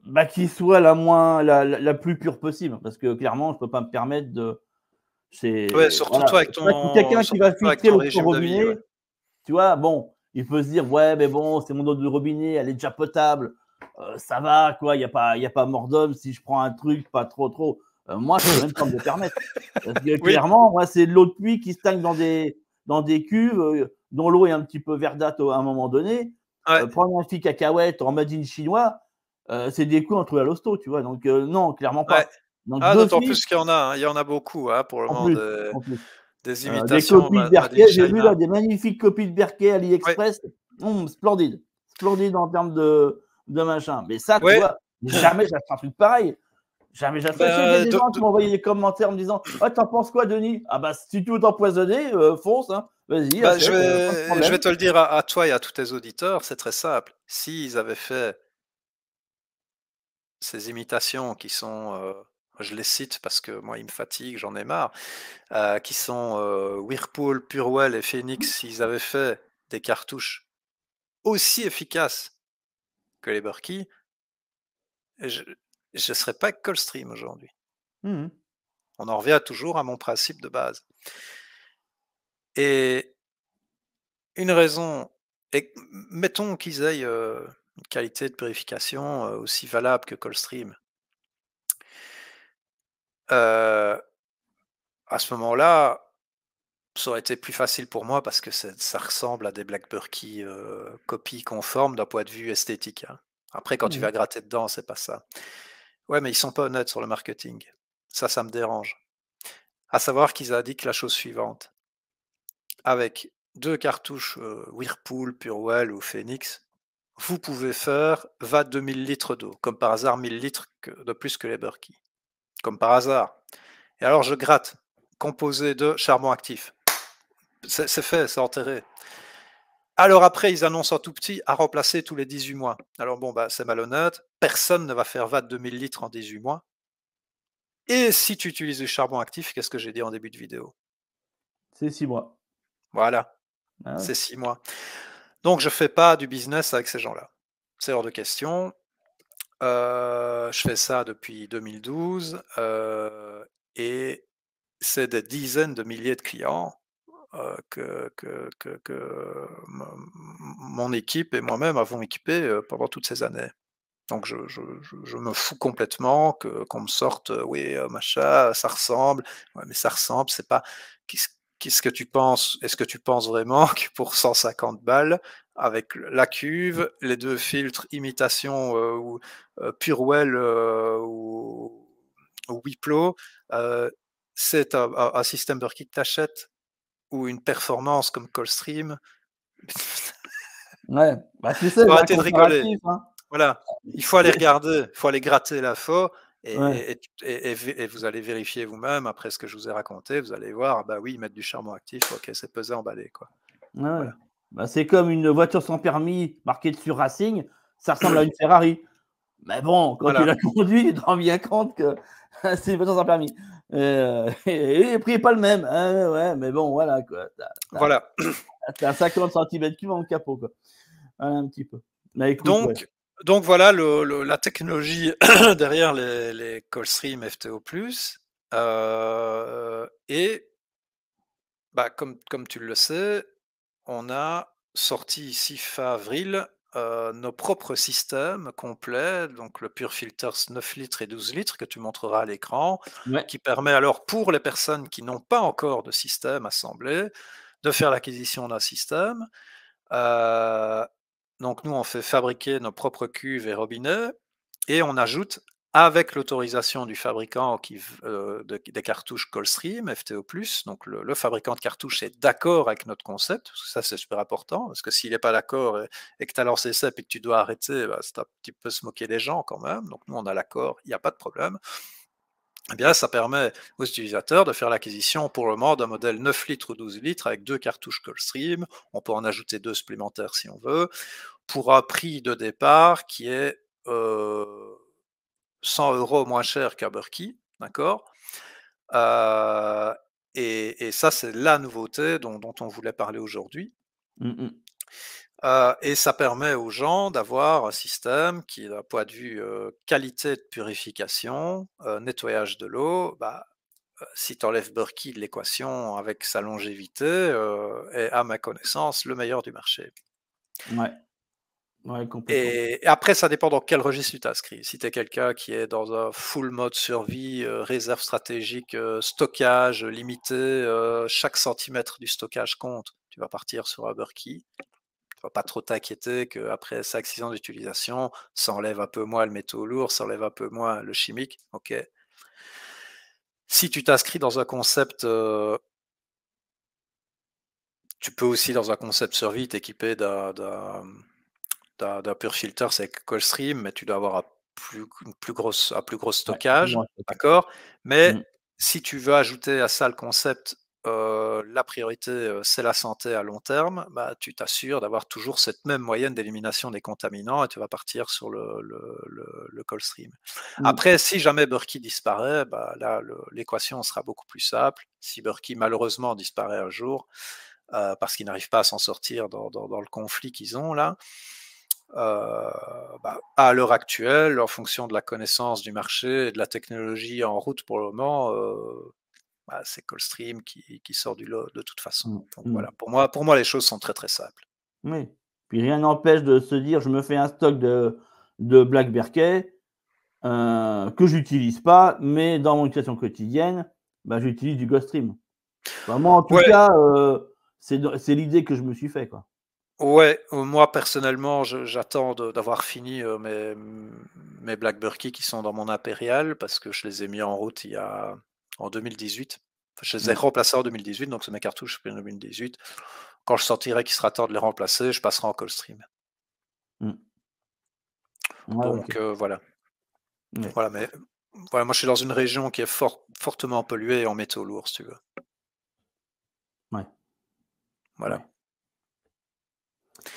bah, qui soit la moins, la, plus pure possible, parce que clairement, je peux pas me permettre de c'est ouais, euh, surtout toi avec ton quelqu'un qui va filtrer ton robinet. Tu vois, bon, il peut se dire ouais, mais bon, c'est mon eau de robinet, elle est déjà potable. Euh, ça va, quoi, il n'y a pas, y a pas mort d'homme si je prends un truc pas trop, trop. Euh, moi, je peux même pas me le permettre. Parce que, clairement, moi, c'est de l'eau de pluie qui stagne dans des, dans des cuves dont l'eau est un petit peu verdâtre à un moment donné. prendre un fil cacahuète en madine chinois, c'est des coups entre à l'hosto, tu vois. Donc, non, clairement pas ah, d'autant plus qu'il y en a, hein. il y en a beaucoup hein, pour le moment. Euh, des imitations. j'ai vu des magnifiques copies de Berquet AliExpress. le hum, splendide, splendide en termes de, de machin. Mais ça, tu vois, jamais j'achète un truc pareil. Jamais j'achète. Bah, des gens qui m'envoyaient des commentaires en me disant Oh, t'en penses quoi, Denis Ah, bah, si tu veux t'empoisonner, euh, fonce. Hein. Vas-y. Bah, je, euh, vais, te le dire à, toi et à tous tes auditeurs c'est très simple. S'ils avaient fait ces imitations qui sont je les cite parce que moi ils me fatiguent, j'en ai marre, euh, qui sont euh, Whirlpool, Purewell et Phoenix, mmh. ils avaient fait des cartouches aussi efficaces que les Burkey, je ne serais pas Coldstream aujourd'hui. Mmh On en revient toujours à mon principe de base. Et une raison, mettons qu'ils aient euh, une qualité de purification aussi valable que Coldstream, à ce moment-là, ça aurait été plus facile pour moi parce que ça ressemble à des Black Burkey euh, copies conformes d'un point de vue esthétique. Hein. Après, quand tu vas mmh. gratter dedans, c'est pas ça. Ouais, mais ils sont pas honnêtes sur le marketing. Ça, ça me dérange. À savoir qu'ils indiquent la chose suivante. Avec deux cartouches Whirlpool, Purewell ou Phoenix, vous pouvez faire 22 000 litres d'eau, comme par hasard 1000 litres de plus que les burkeys comme par hasard. Et alors je gratte, composé de charbon actif. C'est fait, c'est enterré. Alors après, ils annoncent en tout petit à remplacer tous les 18 mois. Alors bon, bah, c'est malhonnête. Personne ne va faire 22 000 litres en 18 mois. Et si tu utilises du charbon actif, qu'est-ce que j'ai dit en début de vidéo C'est 6 mois. Voilà. Ah c'est 6 mois. Donc je ne fais pas du business avec ces gens-là. C'est hors de question. Euh, je fais ça depuis 2012 euh, et c'est des dizaines de milliers de clients euh, que, mon équipe et moi-même avons équipé pendant toutes ces années. Donc je, me fous complètement qu'on me sorte, oui, machin, ça ressemble, mais ça ressemble, c'est pas... Qu'est-ce que tu penses Est-ce que tu penses vraiment que pour 150 balles, avec la cuve, les deux filtres imitation euh, ou euh, Purewell euh, ou, Wiplo. c'est un, système Burkitt que ou une performance comme Callstream. ouais, bah, tu de rigoler. Hein. Voilà, il faut aller regarder, il faut aller gratter la faux. Et, et, vous allez vérifier vous-même après ce que je vous ai raconté, vous allez voir, bah oui, mettre du charbon actif, ok, c'est pesé, emballé. Quoi. Ouais. Bah, c'est comme une voiture sans permis marquée sur Racing, ça ressemble à une Ferrari. Mais bon, quand tu la conduis, tu te rends bien compte que c'est une voiture sans permis. et, le prix n'est pas le même. Hein, ouais, mais bon, voilà. Quoi. t'as 50 cm3 en capot. un petit peu. donc, donc voilà la technologie derrière les, les FTO. Euh, et bah, comme, comme tu le sais, on a sorti ici fin avril euh, nos propres systèmes complets, donc le Pure Filters 9 litres et 12 litres que tu montreras à l'écran, qui permet alors pour les personnes qui n'ont pas encore de système assemblé de faire l'acquisition d'un système. Euh, donc nous, on fait fabriquer nos propres cuves et robinets et on ajoute avec l'autorisation du fabricant qui, euh, des cartouches Coldstream, FTO+, donc le, fabricant de cartouches est d'accord avec notre concept, ça c'est super important, parce que s'il n'est pas d'accord et, que tu as lancé ça et que tu dois arrêter, bah, c'est un petit peu se moquer des gens quand même, donc nous on a l'accord, il n'y a pas de problème. Eh bien, ça permet aux utilisateurs de faire l'acquisition pour le moment d'un modèle 9 litres ou 12 litres avec deux cartouches Coldstream. On peut en ajouter deux supplémentaires si on veut, pour un prix de départ qui est euh, 100 euros moins cher qu'un Berkey, d'accord et, ça, c'est la nouveauté dont, on voulait parler aujourd'hui. Mmh et ça permet aux gens d'avoir un système qui, d'un point de vue qualité de purification, nettoyage de l'eau, bah, si tu enlèves Burkey de l'équation avec sa longévité, est à ma connaissance le meilleur du marché. Ouais et, après, ça dépend dans quel registre tu t'inscris. Si tu es quelqu'un qui est dans un full mode survie, euh, réserve stratégique, euh, stockage limité, euh, chaque centimètre du stockage compte, tu vas partir sur un Berkey. Tu vas pas trop t'inquiéter qu'après 5-6 ans d'utilisation, ça enlève un peu moins le métaux lourd, ça enlève un peu moins le chimique. Ok. Si tu t'inscris dans un concept tu peux aussi, dans un concept survie, t'équiper d'un d'un pur filter, c'est avec Coldstream, mais tu dois avoir un plus, une plus grosse, un plus gros stockage. D'accord Mais mmh. si tu veux ajouter à ça le concept la priorité, c'est la santé à long terme, bah, tu t'assures d'avoir toujours cette même moyenne d'élimination des contaminants et tu vas partir sur le, le, mmh. Après, si jamais Berkey disparaît, bah, là, l'équation sera beaucoup plus simple. Si Berkey, malheureusement, disparaît un jour, parce qu'ils n'arrivent pas à s'en sortir dans, dans, le conflit qu'ils ont là, euh, bah, à l'heure actuelle, en fonction de la connaissance du marché et de la technologie en route pour le moment, euh, bah, c'est Coldstream qui, qui, sort du lot de toute façon. Mm, mm. voilà, pour moi, pour moi, les choses sont très très simples. Oui. Puis rien n'empêche de se dire, je me fais un stock de, de Black Berkey euh, que j'utilise pas, mais dans mon utilisation quotidienne, bah, j'utilise du Ghost Stream. moi, en tout cas, euh, c'est l'idée que je me suis fait. Quoi. Ouais, euh, moi personnellement, j'attends d'avoir fini euh, mes, mes Black qui sont dans mon impérial parce que je les ai mis en route il y a, en 2018. je les ai mmh. remplacés en 2018, donc c'est mes cartouches en 2018. Quand je sentirai qu'il sera temps de les remplacer, je passerai en Coldstream. Mmh. stream. donc euh, voilà. Voilà, mais moi je suis dans une région qui est fortement polluée en métaux lourds, si tu veux. Ouais. Voilà.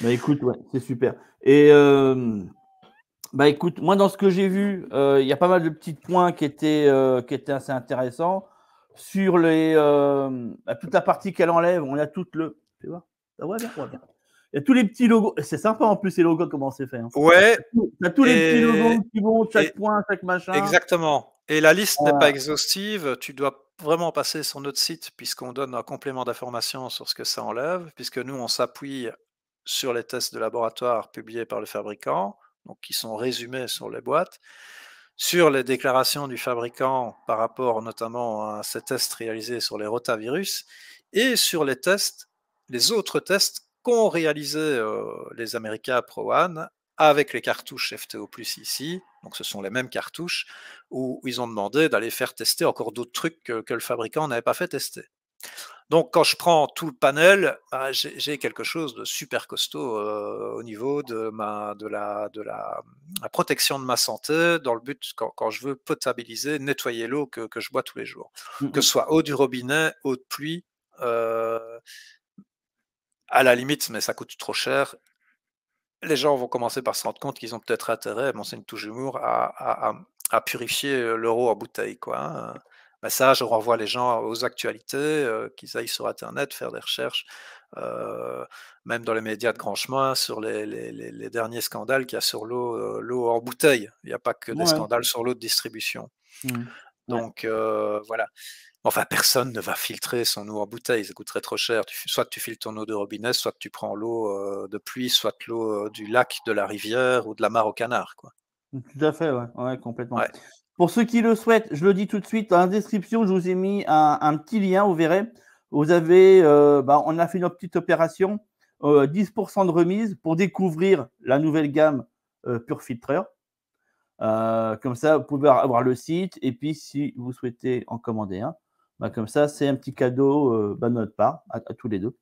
Bah écoute, ouais, c'est super. Et euh, bah écoute, moi dans ce que j'ai vu, euh, il y a pas mal de petits points qui étaient, euh, qui étaient assez intéressants. Sur les, euh, bah, toute la partie qu'elle enlève, on a tout le. Tu vois ça va bien, bien. Il y a tous les petits logos. C'est sympa en plus, les logos, comment c'est fait. Hein. Ouais. tous les petits logos qui vont, chaque point, chaque machin. Exactement. Et la liste n'est pas exhaustive. Tu dois vraiment passer sur notre site puisqu'on donne un complément d'information sur ce que ça enlève, puisque nous, on s'appuie sur les tests de laboratoire publiés par le fabricant, donc qui sont résumés sur les boîtes, sur les déclarations du fabricant par rapport notamment à ces tests réalisés sur les rotavirus et sur les tests, les autres tests qu'ont réalisés euh, les Américains Pro-One, avec les cartouches FTO ici, donc ce sont les mêmes cartouches, où ils ont demandé d'aller faire tester encore d'autres trucs que le fabricant n'avait pas fait tester. Donc, quand je prends tout le panel, bah, j'ai quelque chose de super costaud euh, au niveau de, de, la, de la, protection de ma santé, dans le but, quand, je veux potabiliser, nettoyer l'eau que, je bois tous les jours. Mmh que ce soit eau du robinet, eau de pluie, euh, à la limite, mais ça coûte trop cher, les gens vont commencer par se rendre compte qu'ils ont peut-être intérêt, bon, c'est une touche d'humour, à, purifier euh, l'euro en bouteille. Quoi. Hein. Bah, ça, je renvoie les gens aux actualités, qu'ils aillent sur Internet faire des recherches, même dans les médias de grand chemin, sur les, derniers scandales qu'il y a sur l'eau, en bouteille. Il n'y a pas que des scandales sur l'eau de distribution. Mmh. Donc voilà. Enfin, personne ne va filtrer son eau en bouteille, ça coûterait trop cher. soit tu filtres ton eau de robinet, soit tu prends l'eau de pluie, soit l'eau du lac, de la rivière ou de la mare au canard. Quoi. Tout à fait, ouais, complètement. Pour ceux qui le souhaitent, je le dis tout de suite, dans la description, je vous ai mis un, petit lien, vous verrez. Vous avez, euh, bah, on a fait une petite opération, 10% euh, de remise pour découvrir la nouvelle gamme euh, Pure Filtreur. comme ça, vous pouvez avoir le site. Et puis, si vous souhaitez en commander un, bah, comme ça, c'est un petit cadeau bah, de notre part, à, tous les deux.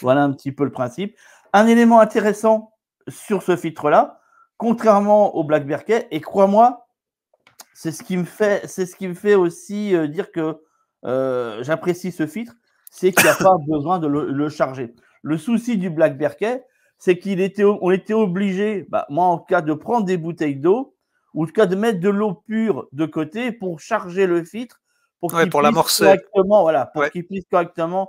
Voilà un petit peu le principe. Un élément intéressant sur ce filtre-là, contrairement au Black berquet et crois-moi, c'est ce qui me fait, c'est ce qui me fait aussi euh, dire que euh, j'apprécie ce filtre, c'est qu'il n'y a pas besoin de le, charger. Le souci du Black berkey c'est qu'il était, on était obligé, bah, moi en cas de prendre des bouteilles d'eau ou en cas de mettre de l'eau pure de côté pour charger le filtre pour qu'il puisse correctement, voilà, pour qu'il puisse correctement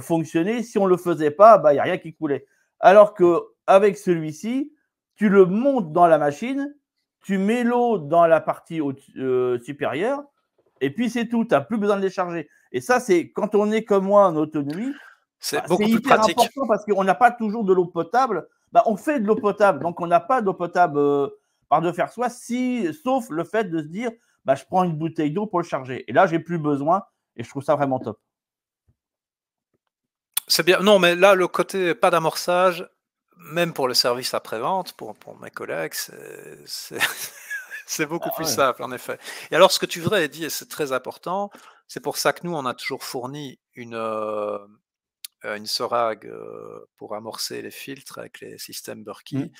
fonctionner. Si on le faisait pas, bah il y a rien qui coulait. Alors que avec celui-ci, tu le montes dans la machine tu mets l'eau dans la partie euh, supérieure, et puis c'est tout, tu n'as plus besoin de les charger. Et ça, c'est quand on est comme moi en autonomie, c'est bah, pratique. important parce qu'on n'a pas toujours de l'eau potable. Bah, on fait de l'eau potable, donc on n'a pas d'eau potable euh, par de faire soi, si, sauf le fait de se dire bah, je prends une bouteille d'eau pour le charger. Et là, j'ai plus besoin, et je trouve ça vraiment top. C'est bien. Non, mais là, le côté pas d'amorçage, même pour le service après-vente, pour, pour mes collègues, c'est beaucoup ah plus simple, en effet. Et alors, ce que tu voudrais dire, c'est très important, c'est pour ça que nous, on a toujours fourni une, euh, une euh, pour amorcer les filtres avec les systèmes Burkey. Mmh.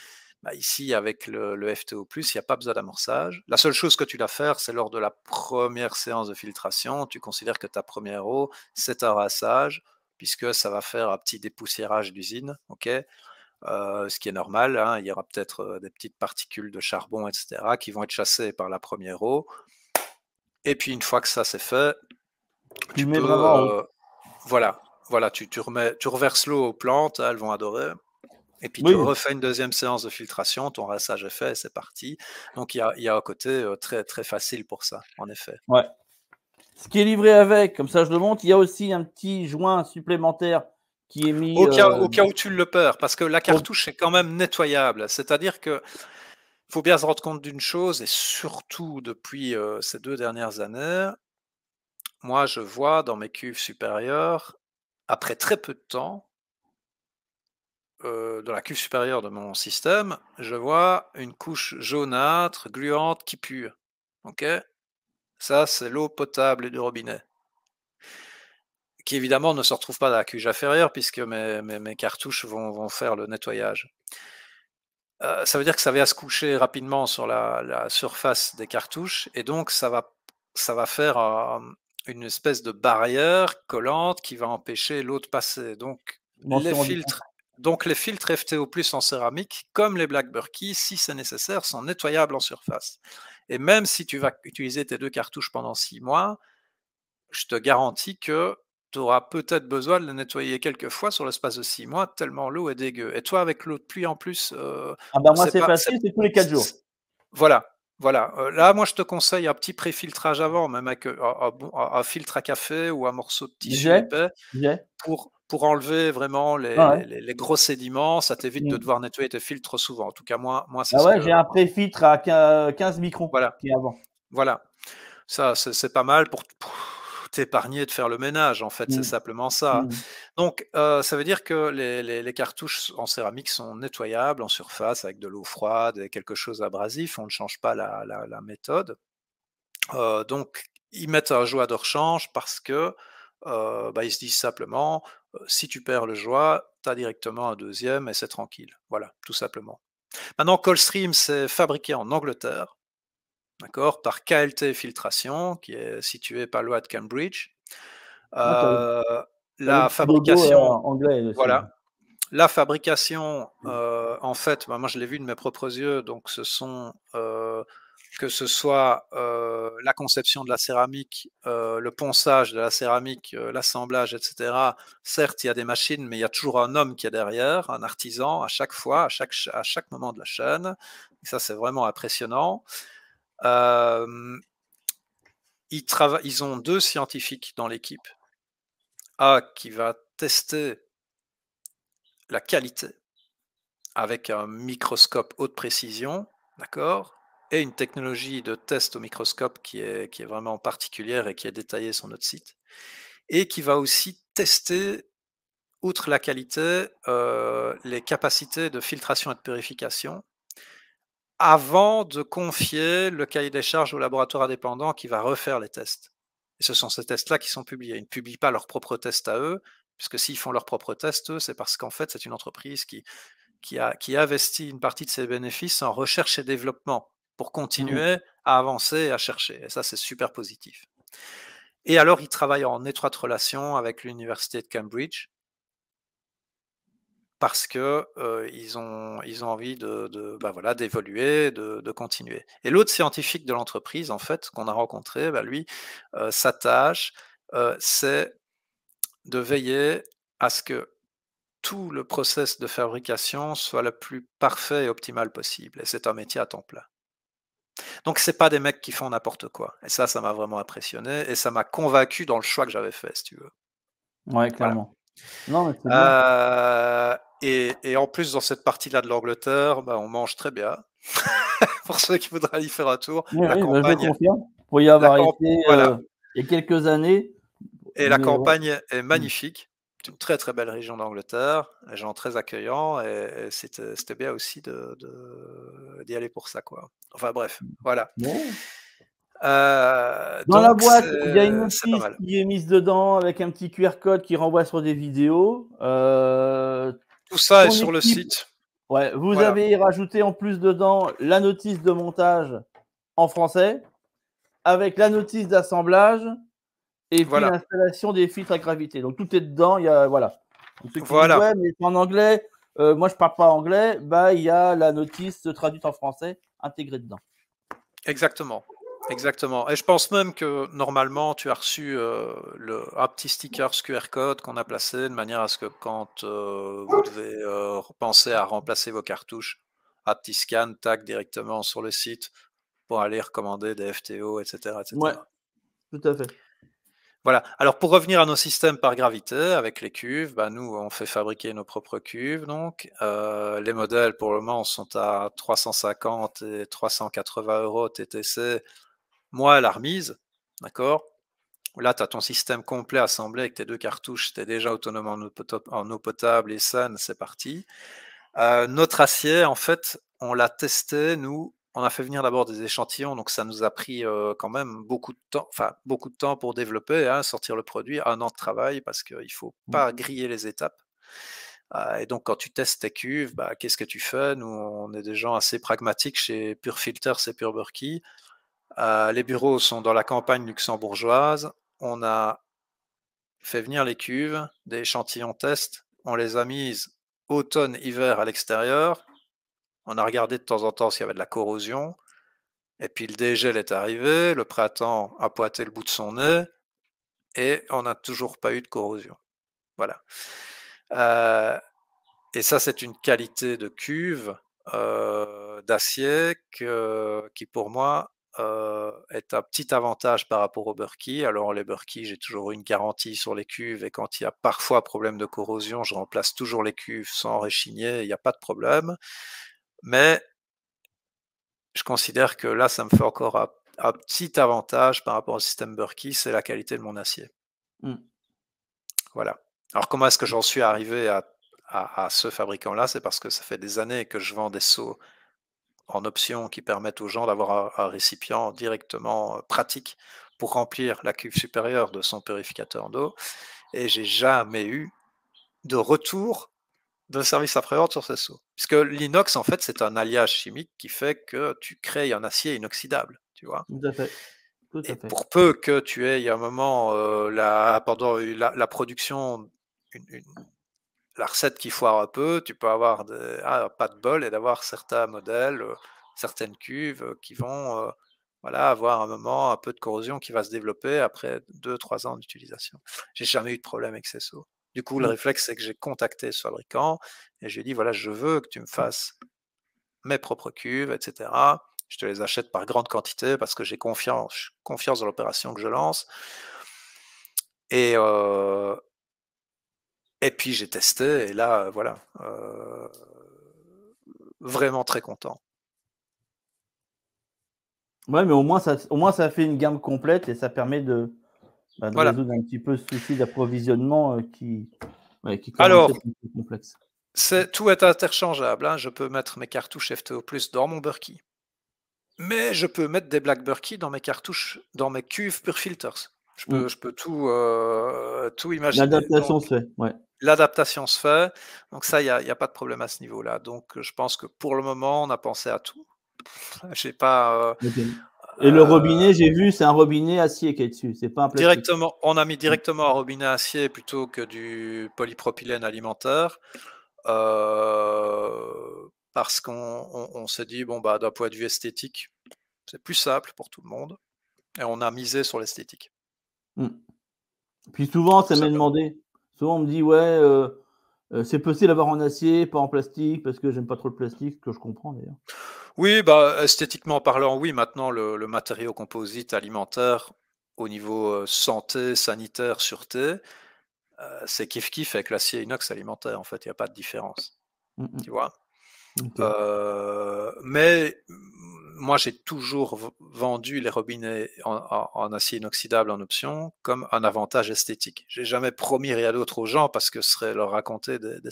Bah, ici, avec le, le FTO, il n'y a pas besoin d'amorçage. La seule chose que tu dois faire, c'est lors de la première séance de filtration, tu considères que ta première eau, c'est un rassage, puisque ça va faire un petit dépoussiérage d'usine. ok ce qui est normal. Hein, il y aura peut-être des petites particules de charbon, etc., qui vont être chassées par la première eau. Et puis une fois que ça c'est fait, tu mets vraiment voilà, voilà, tu, remets, tu reverses l'eau aux plantes, elles vont adorer. Et puis tu refais une deuxième séance de filtration, ton rassage est fait, c'est parti. Donc il y a, un côté très, très facile pour ça, en effet. Ce qui est livré avec, comme ça je le montre, il y a aussi un petit joint supplémentaire est euh, Au cas, où tu le peur parce que la cartouche est quand même nettoyable. C'est-à-dire que faut bien se rendre compte d'une chose, et surtout depuis euh, ces deux dernières années, moi je vois dans mes cuves supérieures, après très peu de temps, euh, dans la cuve supérieure de mon système, je vois une couche jaunâtre, gluante, qui pue. Ok Ça, c'est l'eau potable du robinet qui évidemment ne se retrouve pas dans la cuge inférieure puisque mes, cartouches vont, faire le nettoyage. Euh, ça veut dire que ça va se coucher rapidement sur la, surface des cartouches et donc ça va, ça va faire euh, une espèce de barrière collante qui va empêcher l'eau de passer. Donc les, filtres, donc les filtres FTO en céramique, comme les Black Burkey, si c'est nécessaire, sont nettoyables en surface. Et même si tu vas utiliser tes deux cartouches pendant six mois, je te garantis que tu auras peut-être besoin de la nettoyer quelques fois sur l'espace aussi. Moi, tellement l'eau est dégueu. Et toi, avec l'eau de pluie en plus. Euh, ah ben moi, c'est facile, c'est tous les quatre jours. Voilà. Voilà, euh, là, moi, je te conseille un petit pré-filtrage avant, même avec euh, un, filtre à café ou un morceau de tissu épais, pour, pour enlever vraiment les, gros sédiments. Ça t'évite de mmh. devoir nettoyer tes filtres souvent. En tout cas, moi, moi c'est ah ouais, j'ai un pré-filtre à 15 microns voilà. qui avant. Voilà, ça, c'est pas mal pour t'épargner de faire le ménage, en fait, c'est mmh. simplement ça. Mmh. Donc, euh, ça veut dire que les, cartouches en céramique sont nettoyables en surface avec de l'eau froide et quelque chose abrasif, on ne change pas la, méthode. Euh, donc, ils mettent un joie de rechange parce que euh, bah, ils se disent simplement, si tu perds le joie, tu as directement un deuxième et c'est tranquille. Voilà, tout simplement. Maintenant, Coldstream, c'est fabriqué en Angleterre d'accord, par KLT Filtration, qui est située par loin de Cambridge. Ah, euh, hein. la fabrication, voilà, la fabrication, en fait, bah, moi je l'ai vu de mes propres yeux, donc ce sont euh, que ce soit euh, la conception de la céramique, le ponçage de la céramique, l'assemblage, etc. Certes, il y a des machines, mais il y a toujours un homme qui est derrière, un artisan à chaque fois, à chaque, à chaque moment de la chaîne. ça, c'est vraiment impressionnant. Euh, ils, ils ont deux scientifiques dans l'équipe. A qui va tester la qualité avec un microscope haute précision, d'accord et une technologie de test au microscope qui est, qui est vraiment particulière et qui est détaillée sur notre site, et qui va aussi tester, outre la qualité, euh, les capacités de filtration et de purification avant de confier le cahier des charges au laboratoire indépendant qui va refaire les tests. Et ce sont ces tests-là qui sont publiés. Ils ne publient pas leurs propres tests à eux, puisque s'ils font leurs propres tests, c'est parce qu'en fait, c'est une entreprise qui, qui, investit une partie de ses bénéfices en recherche et développement pour mmh continuer à avancer et à chercher. Et ça, c'est super positif. Et alors, ils travaillent en étroite relation avec l'Université de Cambridge, parce que ils, ont, ils ont envie de, bah, voilà d'évoluer, de, continuer. Et l'autre scientifique de l'entreprise, en fait, qu'on a rencontré, bah, lui, sa tâche, c'est de veiller à ce que tout le process de fabrication soit le plus parfait et optimal possible. Et c'est un métier à temps plein. Donc c'est pas des mecs qui font n'importe quoi. Et ça, ça m'a vraiment impressionné et ça m'a convaincu dans le choix que j'avais fait, si tu veux. Ouais, clairement. Non, euh, et, en plus, dans cette partie-là de l'Angleterre, bah, on mange très bien. Pour ceux qui voudraient y faire un tour. la bah, campagne, Pour y avoir euh, voilà. il y a quelques années. Et la campagne est mm. magnifique. C'est une très très belle région d'Angleterre, les gens très accueillants, et, euh, c'était bien aussi d'y de, aller pour ça. quoi. Enfin bref, voilà. Euh, dans la boîte, il y a une notice qui est mise dedans avec un petit QR code qui renvoie sur des vidéos. Euh, tout ça est sur le site. Ouais, vous avez rajouté en plus dedans la notice de montage en français avec la notice d'assemblage et l'installation des filtres à gravité. Donc tout est dedans. Il y a voilà. en anglais, euh, moi je parle pas anglais. Bah il y a la notice traduite en français intégrée dedans. Exactement. Exactement. Et je pense même que normalement, tu as reçu euh, le, un petit sticker QR code qu'on a placé de manière à ce que quand euh, vous devez euh, penser à remplacer vos cartouches, un scan, tac, directement sur le site pour aller recommander des FTO, etc. Oui, tout à fait. Voilà. Alors pour revenir à nos systèmes par gravité, avec les cuves, bah nous on fait fabriquer nos propres cuves. Donc les modèles pour le moment sont à 350 et 380 euros TTC moi, la remise, d'accord Là, tu as ton système complet assemblé avec tes deux cartouches, tu es déjà autonome en eau, potable, et saine. c'est parti. Euh, notre acier, en fait, on l'a testé, nous, on a fait venir d'abord des échantillons, donc ça nous a pris euh, quand même beaucoup de temps, enfin beaucoup de temps pour développer, hein, sortir le produit, un an de travail, parce qu'il ne faut mmh. pas griller les étapes. Euh, et donc quand tu testes tes cuves, bah, qu'est-ce que tu fais Nous, on est des gens assez pragmatiques chez Pure Filters et Pure Berkey. Euh, les bureaux sont dans la campagne luxembourgeoise. On a fait venir les cuves, des échantillons test. On les a mises automne-hiver à l'extérieur. On a regardé de temps en temps s'il y avait de la corrosion. Et puis le dégel est arrivé, le printemps a poité le bout de son nez et on n'a toujours pas eu de corrosion. Voilà. Euh, et ça, c'est une qualité de cuve, euh, d'acier, qui pour moi euh, est un petit avantage par rapport aux Berkey. Alors les Berkey, j'ai toujours une garantie sur les cuves et quand il y a parfois problème de corrosion, je remplace toujours les cuves sans réchigner, il n'y a pas de problème. Mais je considère que là, ça me fait encore un, petit avantage par rapport au système Berkey, c'est la qualité de mon acier. Mmh. Voilà. Alors comment est-ce que j'en suis arrivé à, à ce fabricant-là C'est parce que ça fait des années que je vends des seaux en option qui permettent aux gens d'avoir un, récipient directement euh, pratique pour remplir la cuve supérieure de son purificateur d'eau. Et j'ai jamais eu de retour d'un service après-vente sur ces seaux. Puisque l'inox, en fait, c'est un alliage chimique qui fait que tu crées un acier inoxydable, tu vois. pour peu que tu aies, il y un moment, euh, là la, la, production, une, la recette qui foire un peu, tu peux avoir des, pas de bol et d'avoir certains modèles, certaines cuves qui vont voilà, avoir un moment un peu de corrosion qui va se développer après 2-3 ans d'utilisation. J'ai jamais eu de problème avec ces Du coup, le mmh. réflexe, c'est que j'ai contacté ce fabricant et je lui dit voilà, je veux que tu me fasses mes propres cuves, etc. Je te les achète par grande quantité parce que j'ai confiance, confiance dans l'opération que je lance. Et, et puis j'ai testé, et là, euh, voilà, euh, vraiment très content. Ouais, mais au moins, ça, au moins, ça fait une gamme complète et ça permet de, bah, résoudre un petit peu ce souci d'approvisionnement euh, qui, Alors, complexe. tout est interchangeable. Hein. Je peux mettre mes cartouches FTO Plus dans mon burkey. Mais je peux mettre des Black burkey dans mes cartouches, dans mes cuves Pure Filters. Mmh. Je peux, tout, euh, imaginer. L'adaptation se fait, L'adaptation se fait. Donc ça, il n'y a, pas de problème à ce niveau-là. Donc euh, je pense que pour le moment, on a pensé à tout. Je sais pas. Euh, Et le robinet, j'ai vu, c'est un robinet acier qui est dessus. C'est pas Directement, on a mis directement un robinet acier plutôt que du polypropylène alimentaire. parce qu'on s'est dit, bon, bah, d'un point de vue esthétique, c'est plus simple pour tout le monde. Et on a misé sur l'esthétique. Mm. Puis souvent, ça m'est demandé. Souvent, on me dit, ouais, euh, euh, c'est possible d'avoir en acier, pas en plastique, parce que j'aime pas trop le plastique, que je comprends d'ailleurs. Oui, bah, esthétiquement parlant, oui. Maintenant, le, matériau composite alimentaire, au niveau euh, santé, sanitaire, sûreté, c'est kiff-kiff avec l'acier inox alimentaire, en fait. Il n'y a pas de différence. Mm, mm. Tu vois Mais moi, j'ai toujours vendu les robinets en, acier inoxydable en option comme un avantage esthétique. J'ai jamais promis rien d'autre aux gens parce que ce serait leur raconter des, des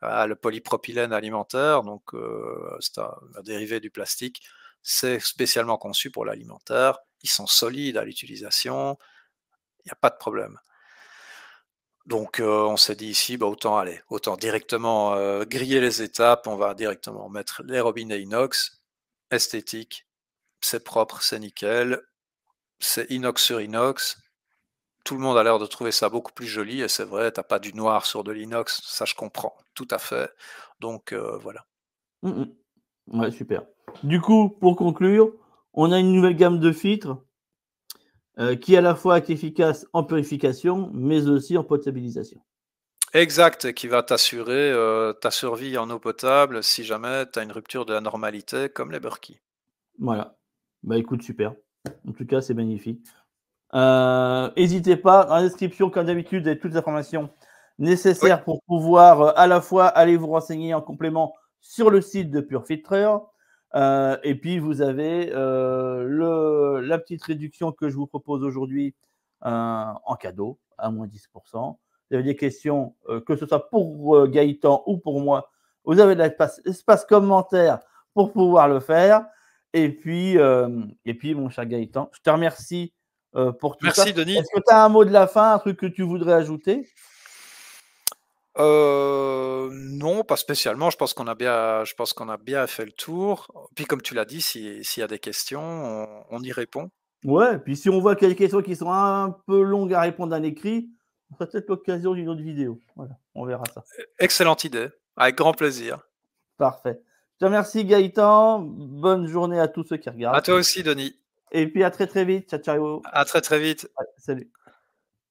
ah, le polypropylène alimentaire, donc euh, c'est un, dérivé du plastique, c'est spécialement conçu pour l'alimentaire. Ils sont solides à l'utilisation, il n'y a pas de problème. Donc euh, on s'est dit ici, bah, autant aller, autant directement euh, griller les étapes, on va directement mettre les robinets inox, esthétique, c'est propre, c'est nickel, c'est inox sur inox. Tout le monde a l'air de trouver ça beaucoup plus joli et c'est vrai, t'as pas du noir sur de l'inox, ça je comprends tout à fait. Donc euh, voilà. Hum, hum. Ouais, super. Du coup, pour conclure, on a une nouvelle gamme de filtres euh, qui à la fois est efficace en purification, mais aussi en potabilisation. Exact, qui va t'assurer euh, ta survie en eau potable si jamais tu as une rupture de la normalité comme les burkis. Voilà. Bah écoute, super. En tout cas, c'est magnifique. Euh, n'hésitez pas, dans la description, comme d'habitude, vous avez toutes les informations nécessaires pour pouvoir euh, à la fois aller vous renseigner en complément sur le site de Pure Filtreur. et puis, vous avez la petite réduction que je vous propose aujourd'hui en cadeau à moins 10% vous avez des questions, euh, que ce soit pour euh, Gaëtan ou pour moi, vous avez de l'espace commentaire pour pouvoir le faire. Et puis, euh, et puis, mon cher Gaëtan, je te remercie pour tout ça. Merci, Denis. Est-ce que tu as un mot de la fin, un truc que tu voudrais ajouter non, pas spécialement. Je pense qu'on a bien, je pense qu'on a bien fait le tour. Puis comme tu l'as dit, s'il y a des questions, on, y répond. Ouais. Puis si on voit qu'il y a des questions qui sont un peu longues à répondre à l'écrit, on fera peut-être l'occasion d'une autre vidéo. Voilà, on verra ça. Excellente idée, avec grand plaisir. Parfait. Je te remercie Gaëtan. Bonne journée à tous ceux qui regardent. À toi aussi, Denis. Et puis à très très vite. Ciao, ciao. À très très vite. salut.